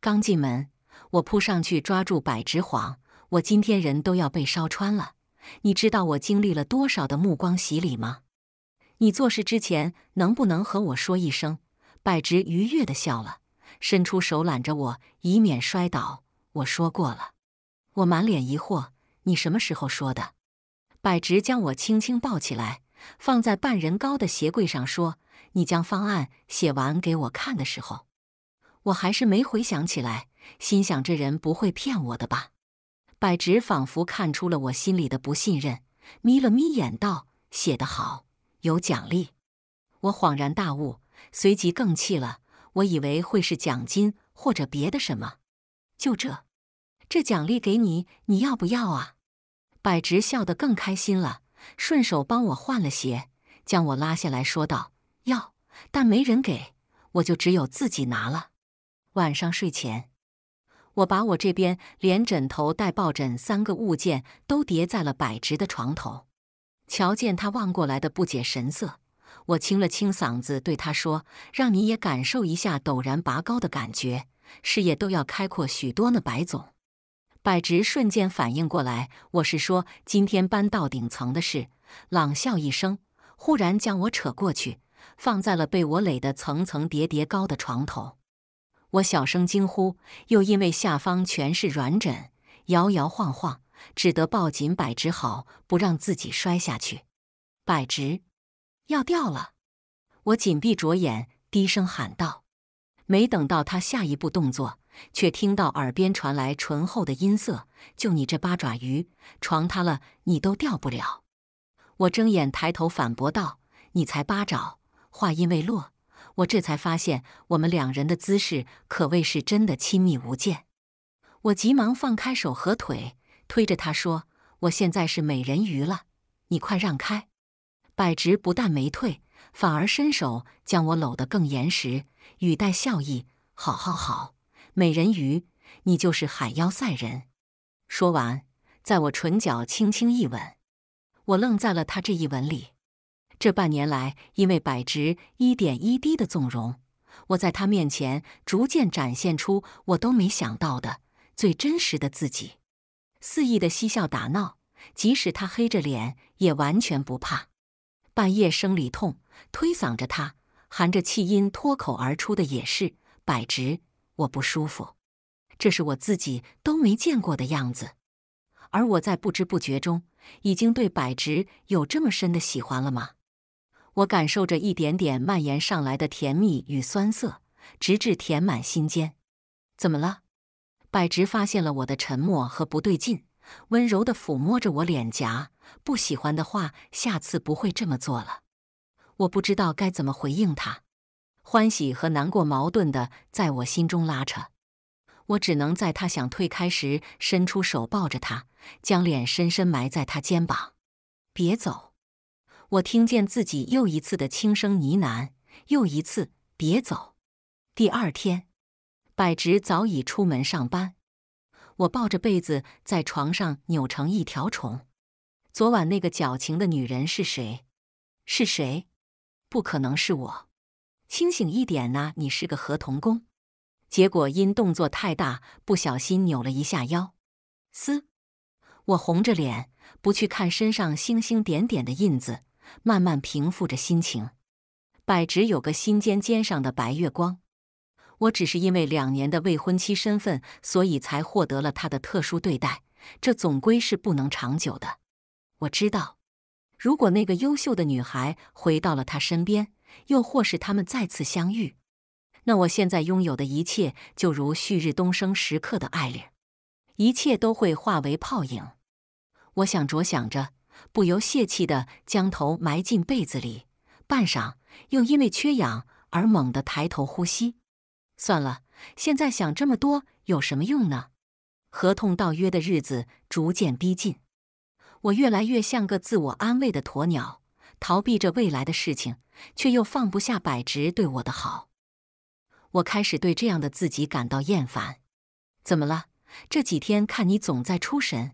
刚进门，我扑上去抓住柏直，晃。我今天人都要被烧穿了！你知道我经历了多少的目光洗礼吗？你做事之前能不能和我说一声？柏直愉悦的笑了，伸出手揽着我，以免摔倒。我说过了。我满脸疑惑，你什么时候说的？柏直将我轻轻抱起来。放在半人高的鞋柜上，说：“你将方案写完给我看的时候，我还是没回想起来。心想这人不会骗我的吧？”柏直仿佛看出了我心里的不信任，眯了眯眼道：“写得好，有奖励。”我恍然大悟，随即更气了。我以为会是奖金或者别的什么，就这，这奖励给你，你要不要啊？”柏直笑得更开心了。顺手帮我换了鞋，将我拉下来说道：“要，但没人给，我就只有自己拿了。”晚上睡前，我把我这边连枕头带抱枕三个物件都叠在了摆直的床头。瞧见他望过来的不解神色，我清了清嗓子对他说：“让你也感受一下陡然拔高的感觉，视野都要开阔许多呢，白总。”柏直瞬间反应过来，我是说今天搬到顶层的事。朗笑一声，忽然将我扯过去，放在了被我垒得层层叠叠高的床头。我小声惊呼，又因为下方全是软枕，摇摇晃晃，只得抱紧柏直，好不让自己摔下去。柏直要掉了！我紧闭着眼，低声喊道。没等到他下一步动作。却听到耳边传来醇厚的音色，就你这八爪鱼，床塌了你都掉不了。我睁眼抬头反驳道：“你才八爪！”话音未落，我这才发现我们两人的姿势可谓是真的亲密无间。我急忙放开手和腿，推着他说：“我现在是美人鱼了，你快让开！”柏直不但没退，反而伸手将我搂得更严实，语带笑意：“好好好。”美人鱼，你就是海妖赛人。说完，在我唇角轻轻一吻，我愣在了他这一吻里。这半年来，因为百直一点一滴的纵容，我在他面前逐渐展现出我都没想到的最真实的自己，肆意的嬉笑打闹，即使他黑着脸也完全不怕。半夜生理痛，推搡着他，含着气音脱口而出的也是百直。我不舒服，这是我自己都没见过的样子，而我在不知不觉中已经对百植有这么深的喜欢了吗？我感受着一点点蔓延上来的甜蜜与酸涩，直至填满心间。怎么了？百植发现了我的沉默和不对劲，温柔的抚摸着我脸颊。不喜欢的话，下次不会这么做了。我不知道该怎么回应他。欢喜和难过矛盾的在我心中拉扯，我只能在他想退开时伸出手抱着他，将脸深深埋在他肩膀。别走！我听见自己又一次的轻声呢喃，又一次别走。第二天，柏直早已出门上班，我抱着被子在床上扭成一条虫。昨晚那个矫情的女人是谁？是谁？不可能是我。清醒一点呐！你是个合同工，结果因动作太大，不小心扭了一下腰。嘶！我红着脸，不去看身上星星点点的印子，慢慢平复着心情。柏直有个心尖尖上的白月光，我只是因为两年的未婚妻身份，所以才获得了他的特殊对待。这总归是不能长久的，我知道。如果那个优秀的女孩回到了他身边。又或是他们再次相遇，那我现在拥有的一切，就如旭日东升时刻的爱恋，一切都会化为泡影。我想着想着，不由泄气地将头埋进被子里，半晌又因为缺氧而猛地抬头呼吸。算了，现在想这么多有什么用呢？合同到约的日子逐渐逼近，我越来越像个自我安慰的鸵鸟，逃避着未来的事情。却又放不下百直对我的好，我开始对这样的自己感到厌烦。怎么了？这几天看你总在出神。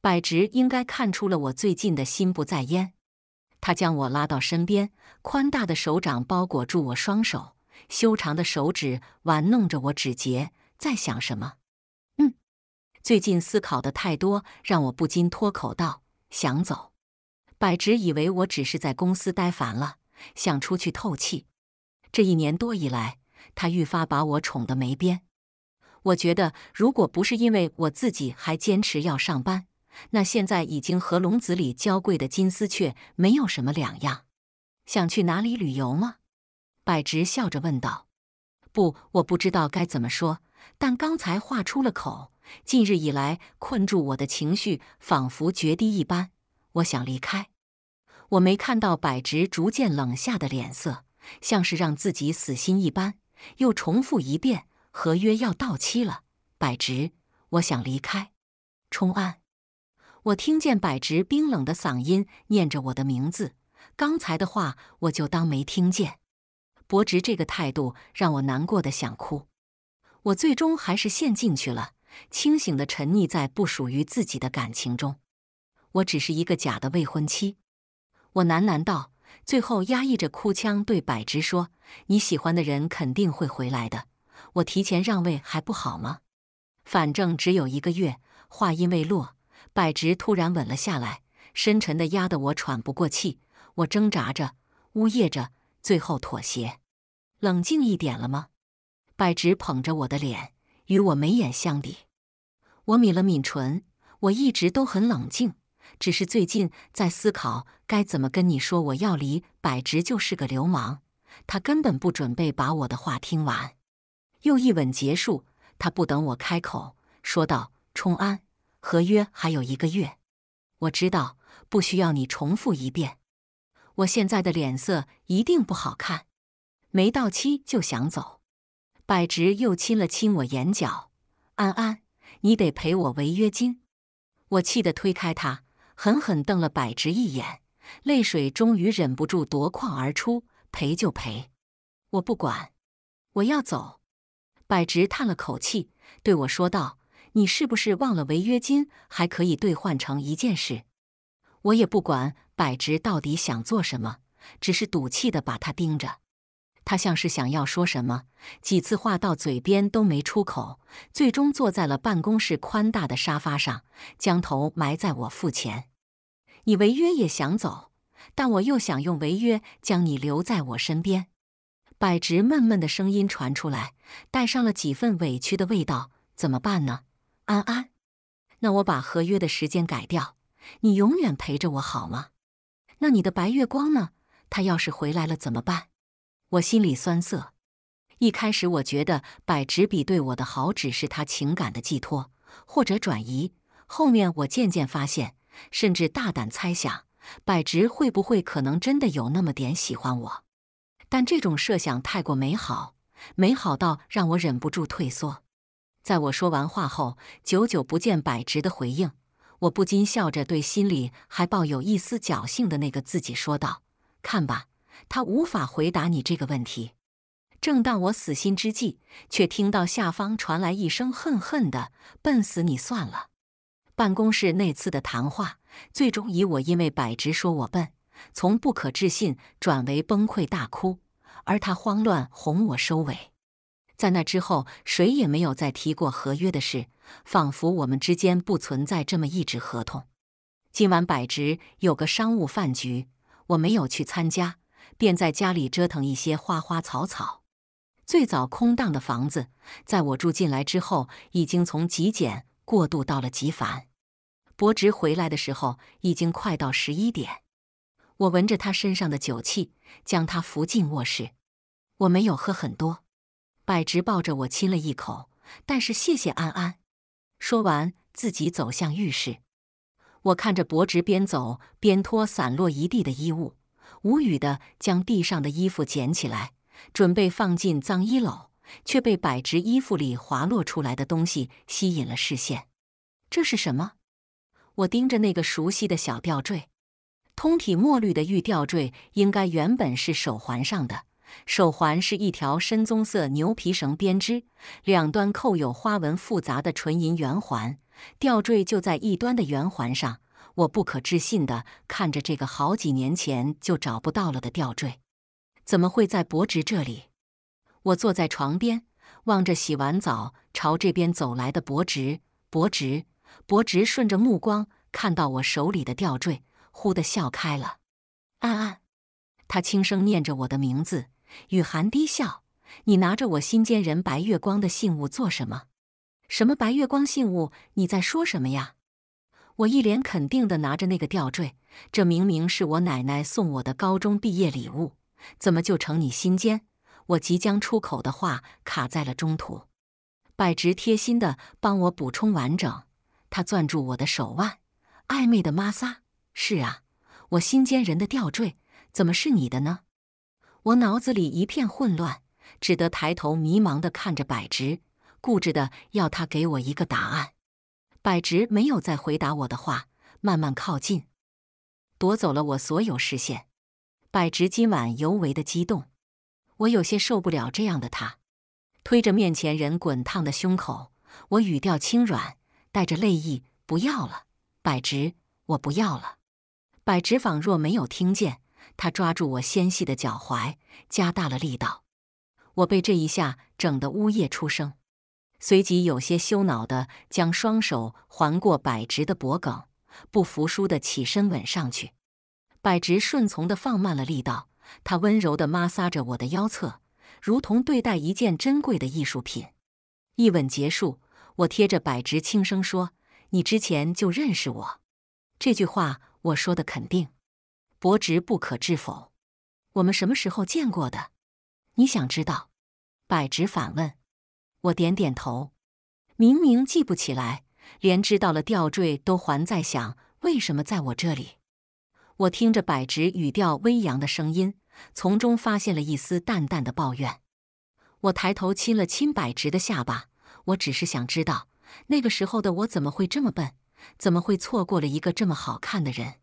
百直应该看出了我最近的心不在焉，他将我拉到身边，宽大的手掌包裹住我双手，修长的手指玩弄着我指节，在想什么？嗯，最近思考的太多，让我不禁脱口道：“想走。”百直以为我只是在公司待烦了。想出去透气。这一年多以来，他愈发把我宠得没边。我觉得，如果不是因为我自己还坚持要上班，那现在已经和笼子里娇贵的金丝雀没有什么两样。想去哪里旅游吗？柏直笑着问道。不，我不知道该怎么说，但刚才话出了口，近日以来困住我的情绪仿佛决堤一般。我想离开。我没看到柏直逐渐冷下的脸色，像是让自己死心一般，又重复一遍：“合约要到期了，柏直，我想离开。”冲安，我听见柏直冰冷的嗓音念着我的名字，刚才的话我就当没听见。柏直这个态度让我难过的想哭，我最终还是陷进去了，清醒的沉溺在不属于自己的感情中。我只是一个假的未婚妻。我喃喃道，最后压抑着哭腔对柏直说：“你喜欢的人肯定会回来的，我提前让位还不好吗？反正只有一个月。”话音未落，柏直突然稳了下来，深沉的压得我喘不过气。我挣扎着，呜咽着，最后妥协：“冷静一点了吗？”柏直捧着我的脸，与我眉眼相抵。我抿了抿唇，我一直都很冷静。只是最近在思考该怎么跟你说，我要离柏直就是个流氓，他根本不准备把我的话听完。又一吻结束，他不等我开口，说道：“冲安，合约还有一个月，我知道，不需要你重复一遍。我现在的脸色一定不好看，没到期就想走。”柏直又亲了亲我眼角，安安，你得赔我违约金。我气得推开他。狠狠瞪了柏直一眼，泪水终于忍不住夺眶而出。赔就赔，我不管，我要走。柏直叹了口气，对我说道：“你是不是忘了违约金还可以兑换成一件事？”我也不管柏直到底想做什么，只是赌气的把他盯着。他像是想要说什么，几次话到嘴边都没出口，最终坐在了办公室宽大的沙发上，将头埋在我腹前。你违约也想走，但我又想用违约将你留在我身边。柏直闷闷的声音传出来，带上了几份委屈的味道。怎么办呢，安安？那我把合约的时间改掉，你永远陪着我好吗？那你的白月光呢？他要是回来了怎么办？我心里酸涩。一开始，我觉得柏直比对我的好只是他情感的寄托或者转移。后面，我渐渐发现，甚至大胆猜想，柏直会不会可能真的有那么点喜欢我？但这种设想太过美好，美好到让我忍不住退缩。在我说完话后，久久不见百直的回应，我不禁笑着对心里还抱有一丝侥幸的那个自己说道：“看吧。”他无法回答你这个问题。正当我死心之际，却听到下方传来一声恨恨的：“笨死你算了！”办公室那次的谈话，最终以我因为百直说我笨，从不可置信转为崩溃大哭，而他慌乱哄我收尾。在那之后，谁也没有再提过合约的事，仿佛我们之间不存在这么一纸合同。今晚百直有个商务饭局，我没有去参加。便在家里折腾一些花花草草。最早空荡的房子，在我住进来之后，已经从极简过渡到了极繁。柏直回来的时候，已经快到十一点。我闻着他身上的酒气，将他扶进卧室。我没有喝很多。柏直抱着我亲了一口，但是谢谢安安。说完，自己走向浴室。我看着柏直边走边拖散落一地的衣物。无语地将地上的衣服捡起来，准备放进脏衣篓，却被摆直衣服里滑落出来的东西吸引了视线。这是什么？我盯着那个熟悉的小吊坠，通体墨绿的玉吊坠，应该原本是手环上的。手环是一条深棕色牛皮绳编织，两端扣有花纹复杂的纯银圆环，吊坠就在一端的圆环上。我不可置信地看着这个好几年前就找不到了的吊坠，怎么会在伯侄这里？我坐在床边，望着洗完澡朝这边走来的伯侄。伯侄，伯侄，顺着目光看到我手里的吊坠，忽地笑开了。暗暗，他轻声念着我的名字。雨涵低笑：“你拿着我心尖人白月光的信物做什么？什么白月光信物？你在说什么呀？”我一脸肯定的拿着那个吊坠，这明明是我奶奶送我的高中毕业礼物，怎么就成你心尖？我即将出口的话卡在了中途，柏直贴心的帮我补充完整。他攥住我的手腕，暧昧的摩挲。是啊，我心尖人的吊坠，怎么是你的呢？我脑子里一片混乱，只得抬头迷茫的看着柏直，固执的要他给我一个答案。柏直没有再回答我的话，慢慢靠近，夺走了我所有视线。柏直今晚尤为的激动，我有些受不了这样的他，推着面前人滚烫的胸口，我语调轻软，带着泪意：“不要了，柏直，我不要了。”柏直仿若没有听见，他抓住我纤细的脚踝，加大了力道，我被这一下整得呜咽出声。随即有些羞恼地将双手环过柏直的脖颈，不服输地起身吻上去。柏直顺从地放慢了力道，他温柔地摩挲着我的腰侧，如同对待一件珍贵的艺术品。一吻结束，我贴着柏直轻声说：“你之前就认识我。”这句话我说的肯定。柏直不可置否：“我们什么时候见过的？你想知道？”柏直反问。我点点头，明明记不起来，连知道了吊坠都还在想为什么在我这里。我听着柏直语调微扬的声音，从中发现了一丝淡淡的抱怨。我抬头亲了亲柏直的下巴，我只是想知道那个时候的我怎么会这么笨，怎么会错过了一个这么好看的人。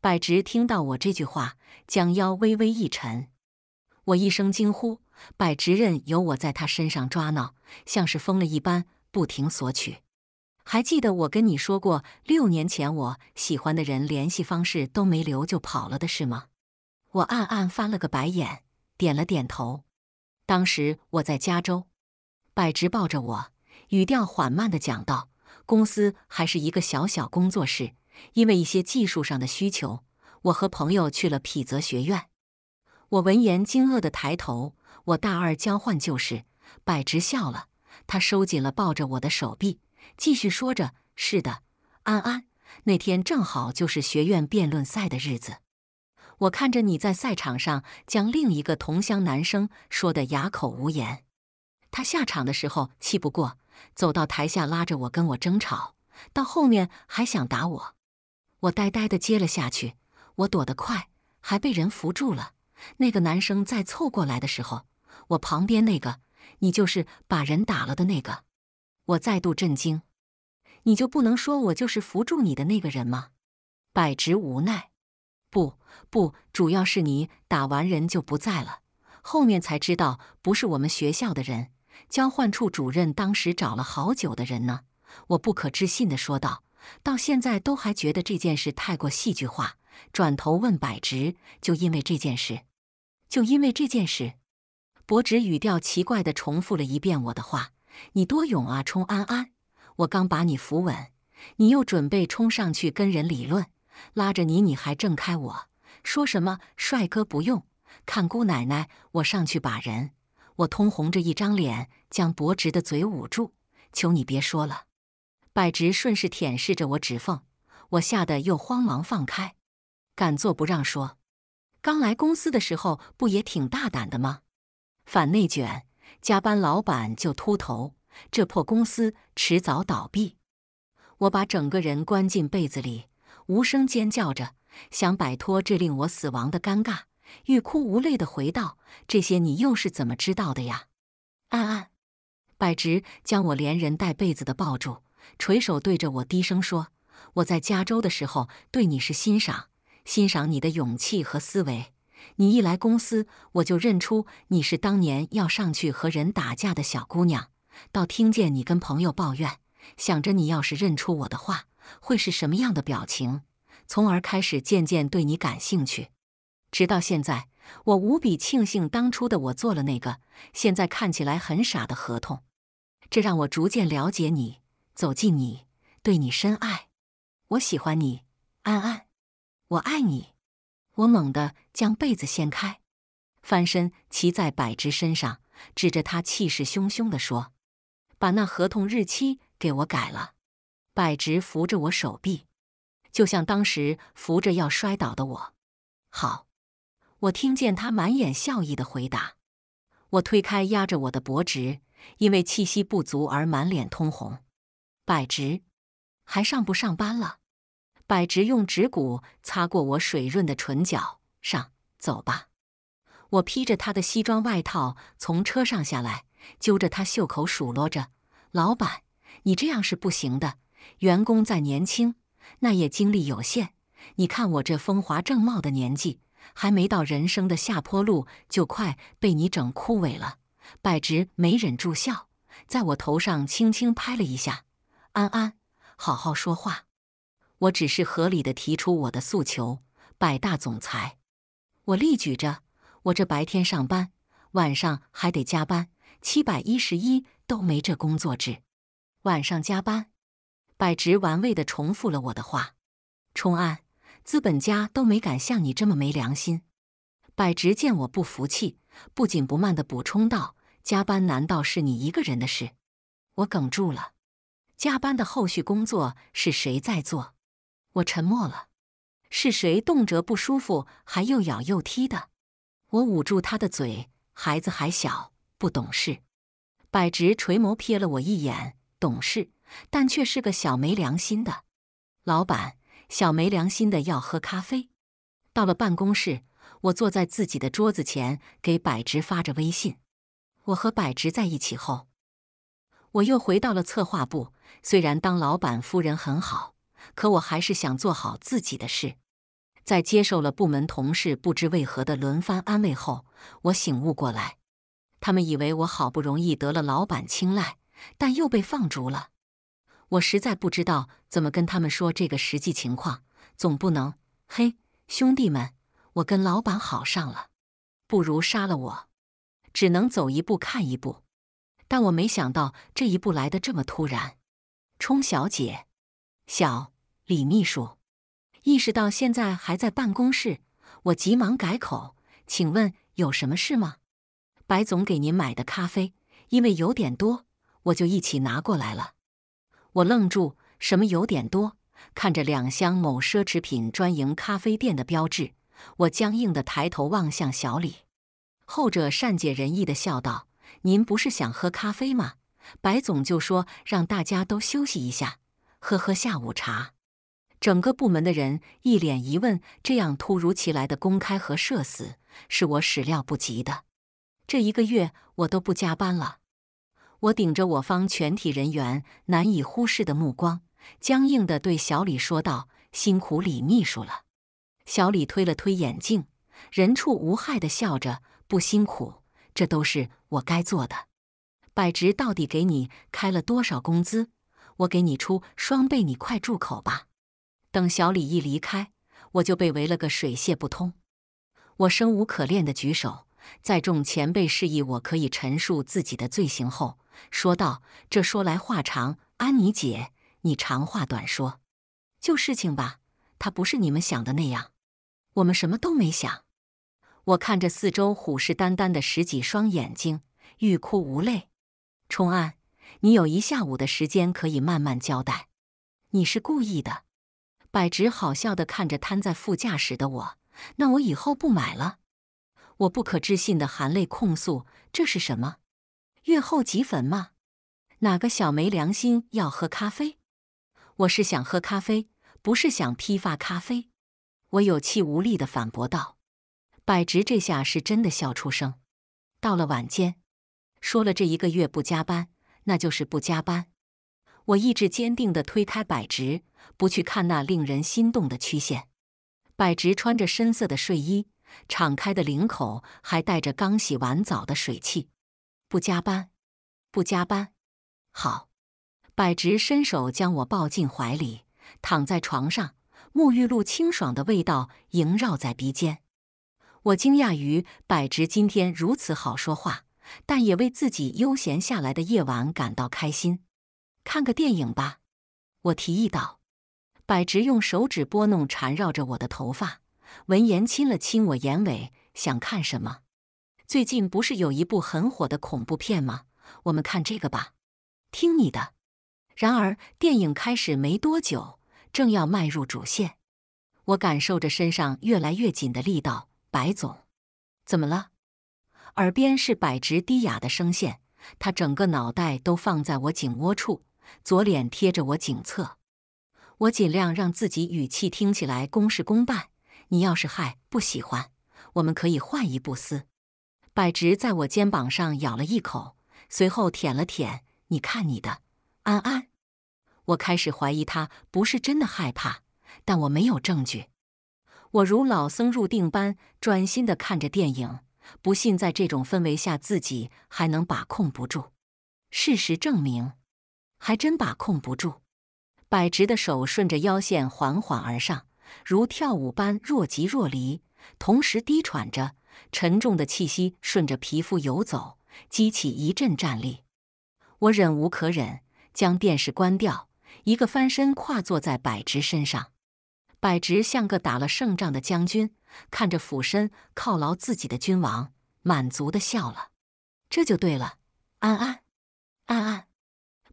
柏直听到我这句话，将腰微微一沉。我一声惊呼。百直任由我在他身上抓挠，像是疯了一般，不停索取。还记得我跟你说过，六年前我喜欢的人联系方式都没留就跑了的事吗？我暗暗翻了个白眼，点了点头。当时我在加州，百直抱着我，语调缓慢地讲道：“公司还是一个小小工作室，因为一些技术上的需求，我和朋友去了匹泽学院。”我闻言惊愕地抬头。我大二交换就是，柏直笑了，他收紧了抱着我的手臂，继续说着：“是的，安安，那天正好就是学院辩论赛的日子。我看着你在赛场上将另一个同乡男生说得哑口无言。他下场的时候气不过，走到台下拉着我跟我争吵，到后面还想打我。我呆呆的接了下去，我躲得快，还被人扶住了。那个男生再凑过来的时候。”我旁边那个，你就是把人打了的那个。我再度震惊，你就不能说我就是扶住你的那个人吗？百直无奈，不不，主要是你打完人就不在了，后面才知道不是我们学校的人。交换处主任当时找了好久的人呢。我不可置信地说道，到现在都还觉得这件事太过戏剧化。转头问百直，就因为这件事，就因为这件事。柏直语调奇怪地重复了一遍我的话：“你多勇啊，冲安安！我刚把你扶稳，你又准备冲上去跟人理论，拉着你你还挣开，我说什么帅哥不用看姑奶奶，我上去把人……”我通红着一张脸，将柏直的嘴捂住，求你别说了。柏直顺势舔舐着我指缝，我吓得又慌忙放开。敢做不让说，刚来公司的时候不也挺大胆的吗？反内卷，加班老板就秃头，这破公司迟早倒闭。我把整个人关进被子里，无声尖叫着，想摆脱这令我死亡的尴尬，欲哭无泪的回道：“这些你又是怎么知道的呀？”暗暗，柏直将我连人带被子的抱住，垂手对着我低声说：“我在加州的时候，对你是欣赏，欣赏你的勇气和思维。”你一来公司，我就认出你是当年要上去和人打架的小姑娘。到听见你跟朋友抱怨，想着你要是认出我的话，会是什么样的表情，从而开始渐渐对你感兴趣。直到现在，我无比庆幸当初的我做了那个现在看起来很傻的合同，这让我逐渐了解你，走近你，对你深爱。我喜欢你，安安，我爱你。我猛地将被子掀开，翻身骑在柏直身上，指着他气势汹汹的说：“把那合同日期给我改了。”柏直扶着我手臂，就像当时扶着要摔倒的我。好，我听见他满眼笑意的回答。我推开压着我的柏直，因为气息不足而满脸通红。柏直，还上不上班了？柏直用指骨擦过我水润的唇角上，走吧。我披着他的西装外套从车上下来，揪着他袖口数落着：“老板，你这样是不行的。员工再年轻，那也精力有限。你看我这风华正茂的年纪，还没到人生的下坡路，就快被你整枯萎了。”柏直没忍住笑，在我头上轻轻拍了一下：“安安，好好说话。”我只是合理的提出我的诉求，百大总裁，我力举着，我这白天上班，晚上还得加班，七百一十一都没这工作制，晚上加班。百直玩味的重复了我的话，冲安，资本家都没敢像你这么没良心。百直见我不服气，不紧不慢的补充道：“加班难道是你一个人的事？”我哽住了，加班的后续工作是谁在做？我沉默了。是谁动辄不舒服还又咬又踢的？我捂住他的嘴。孩子还小，不懂事。百直垂眸瞥了我一眼，懂事，但却是个小没良心的。老板，小没良心的要喝咖啡。到了办公室，我坐在自己的桌子前，给百直发着微信。我和百直在一起后，我又回到了策划部。虽然当老板夫人很好。可我还是想做好自己的事。在接受了部门同事不知为何的轮番安慰后，我醒悟过来，他们以为我好不容易得了老板青睐，但又被放逐了。我实在不知道怎么跟他们说这个实际情况，总不能……嘿，兄弟们，我跟老板好上了，不如杀了我。只能走一步看一步。但我没想到这一步来得这么突然，冲小姐。小李秘书，意识到现在还在办公室，我急忙改口：“请问有什么事吗？”白总给您买的咖啡，因为有点多，我就一起拿过来了。我愣住，什么有点多？看着两箱某奢侈品专营咖啡店的标志，我僵硬的抬头望向小李，后者善解人意的笑道：“您不是想喝咖啡吗？白总就说让大家都休息一下。”喝喝下午茶，整个部门的人一脸疑问。这样突如其来的公开和社死，是我始料不及的。这一个月我都不加班了。我顶着我方全体人员难以忽视的目光，僵硬的对小李说道：“辛苦李秘书了。”小李推了推眼镜，人畜无害的笑着：“不辛苦，这都是我该做的。”百直到底给你开了多少工资？我给你出双倍，你快住口吧！等小李一离开，我就被围了个水泄不通。我生无可恋的举手，在众前辈示意我可以陈述自己的罪行后，说道：“这说来话长，安妮姐，你长话短说，就事情吧。他不是你们想的那样，我们什么都没想。”我看着四周虎视眈眈的十几双眼睛，欲哭无泪。冲案你有一下午的时间可以慢慢交代。你是故意的。百直好笑的看着瘫在副驾驶的我，那我以后不买了。我不可置信的含泪控诉：“这是什么？月后即焚吗？哪个小没良心要喝咖啡？我是想喝咖啡，不是想批发咖啡。”我有气无力的反驳道。百直这下是真的笑出声。到了晚间，说了这一个月不加班。那就是不加班。我意志坚定地推开百直，不去看那令人心动的曲线。百直穿着深色的睡衣，敞开的领口还带着刚洗完澡的水汽。不加班，不加班，好。百直伸手将我抱进怀里，躺在床上，沐浴露清爽的味道萦绕在鼻尖。我惊讶于百直今天如此好说话。但也为自己悠闲下来的夜晚感到开心。看个电影吧，我提议道。百直用手指拨弄缠绕着我的头发，闻言亲了亲我眼尾，想看什么？最近不是有一部很火的恐怖片吗？我们看这个吧。听你的。然而电影开始没多久，正要迈入主线，我感受着身上越来越紧的力道。白总，怎么了？耳边是柏直低哑的声线，他整个脑袋都放在我颈窝处，左脸贴着我颈侧。我尽量让自己语气听起来公事公办：“你要是害不喜欢，我们可以换一步思。”柏直在我肩膀上咬了一口，随后舔了舔。你看你的，安安。我开始怀疑他不是真的害怕，但我没有证据。我如老僧入定般专心地看着电影。不信，在这种氛围下，自己还能把控不住？事实证明，还真把控不住。柏直的手顺着腰线缓缓而上，如跳舞般若即若离，同时低喘着，沉重的气息顺着皮肤游走，激起一阵战栗。我忍无可忍，将电视关掉，一个翻身跨坐在柏直身上。柏直像个打了胜仗的将军。看着俯身犒劳自己的君王，满足的笑了。这就对了，安安，安安。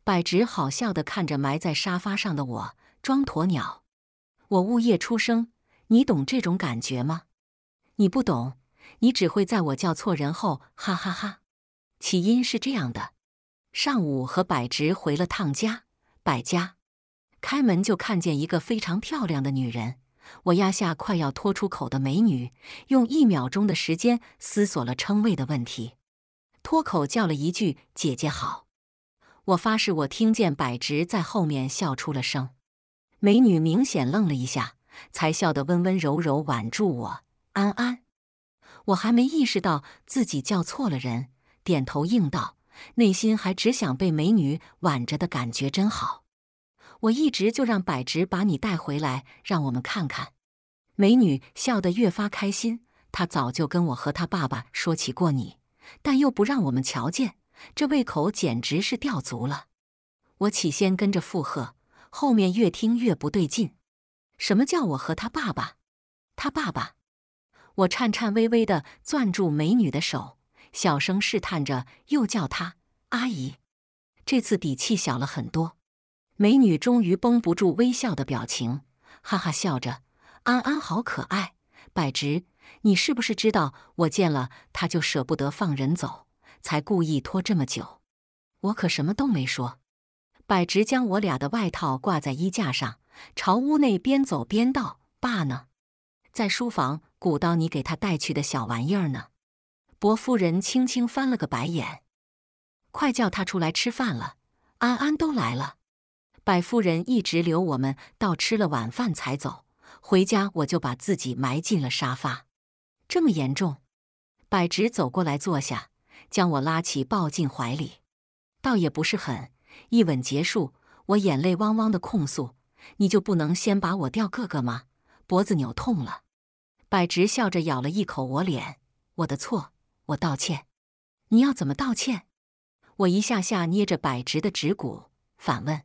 百直好笑的看着埋在沙发上的我，装鸵鸟。我呜咽出声：“你懂这种感觉吗？”你不懂，你只会在我叫错人后哈哈哈。起因是这样的：上午和百直回了趟家，百家开门就看见一个非常漂亮的女人。我压下快要脱出口的美女，用一秒钟的时间思索了称谓的问题，脱口叫了一句“姐姐好”。我发誓，我听见柏直在后面笑出了声。美女明显愣了一下，才笑得温温柔柔，挽住我安安。我还没意识到自己叫错了人，点头应道，内心还只想被美女挽着的感觉真好。我一直就让百直把你带回来，让我们看看。美女笑得越发开心。她早就跟我和她爸爸说起过你，但又不让我们瞧见，这胃口简直是吊足了。我起先跟着附和，后面越听越不对劲。什么叫我和他爸爸？他爸爸？我颤颤巍巍的攥住美女的手，小声试探着又叫她阿姨。这次底气小了很多。美女终于绷不住微笑的表情，哈哈笑着。安安好可爱，柏直，你是不是知道我见了他就舍不得放人走，才故意拖这么久？我可什么都没说。柏直将我俩的外套挂在衣架上，朝屋内边走边道：“爸呢？在书房鼓捣你给他带去的小玩意儿呢。”伯夫人轻轻翻了个白眼，快叫他出来吃饭了，安安都来了。百夫人一直留我们到吃了晚饭才走。回家我就把自己埋进了沙发，这么严重。百直走过来坐下，将我拉起抱进怀里，倒也不是很一吻结束。我眼泪汪汪的控诉：“你就不能先把我吊个个吗？脖子扭痛了。”百直笑着咬了一口我脸，我的错，我道歉。你要怎么道歉？我一下下捏着百直的指骨，反问。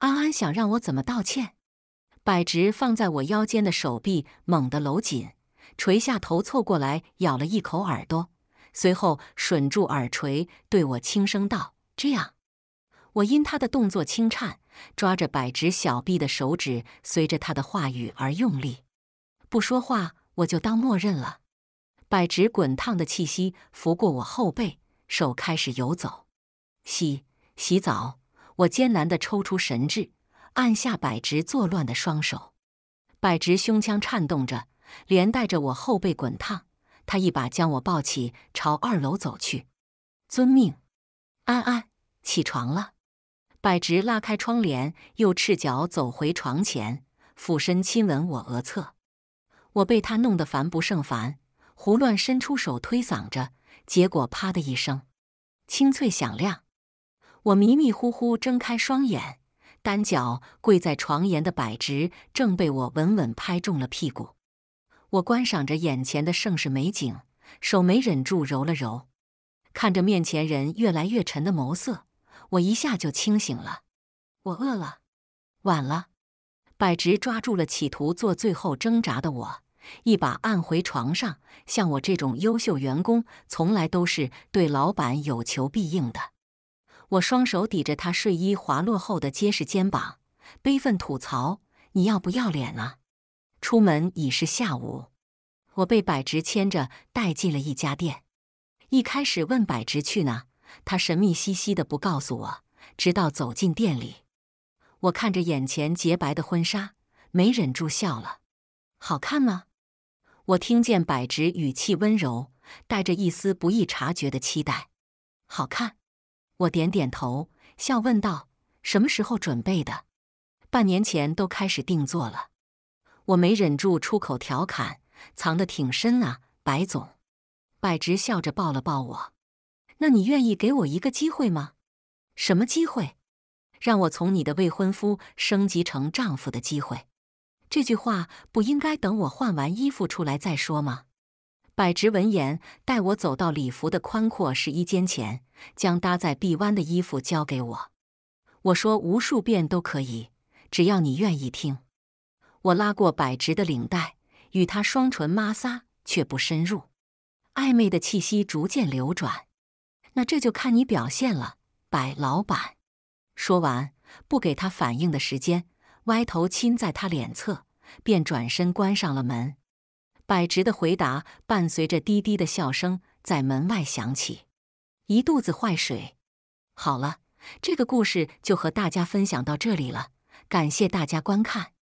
安安想让我怎么道歉？柏直放在我腰间的手臂猛地搂紧，垂下头凑过来咬了一口耳朵，随后吮住耳垂，对我轻声道：“这样。”我因他的动作轻颤，抓着柏直小臂的手指随着他的话语而用力。不说话，我就当默认了。柏直滚烫的气息拂过我后背，手开始游走，洗洗澡。我艰难地抽出神智，按下柏直作乱的双手。柏直胸腔颤动着，连带着我后背滚烫。他一把将我抱起，朝二楼走去。遵命，安安，起床了。柏直拉开窗帘，又赤脚走回床前，俯身亲吻我额侧。我被他弄得烦不胜烦，胡乱伸出手推搡着，结果啪的一声，清脆响亮。我迷迷糊糊睁开双眼，单脚跪在床沿的柏直正被我稳稳拍中了屁股。我观赏着眼前的盛世美景，手没忍住揉了揉。看着面前人越来越沉的眸色，我一下就清醒了。我饿了，晚了。柏直抓住了企图做最后挣扎的我，一把按回床上。像我这种优秀员工，从来都是对老板有求必应的。我双手抵着他睡衣滑落后的结实肩膀，悲愤吐槽：“你要不要脸啊？”出门已是下午，我被柏直牵着带进了一家店。一开始问柏直去哪，他神秘兮兮的不告诉我，直到走进店里，我看着眼前洁白的婚纱，没忍住笑了。“好看吗？”我听见柏直语气温柔，带着一丝不易察觉的期待。“好看。”我点点头，笑问道：“什么时候准备的？半年前都开始定做了。”我没忍住出口调侃：“藏得挺深啊，白总。”柏直笑着抱了抱我：“那你愿意给我一个机会吗？什么机会？让我从你的未婚夫升级成丈夫的机会？这句话不应该等我换完衣服出来再说吗？”柏直闻言，带我走到礼服的宽阔试衣间前。将搭在臂弯的衣服交给我，我说无数遍都可以，只要你愿意听。我拉过百直的领带，与他双唇摩挲，却不深入，暧昧的气息逐渐流转。那这就看你表现了，百老板。说完，不给他反应的时间，歪头亲在他脸侧，便转身关上了门。百直的回答伴随着低低的笑声在门外响起。一肚子坏水。好了，这个故事就和大家分享到这里了，感谢大家观看。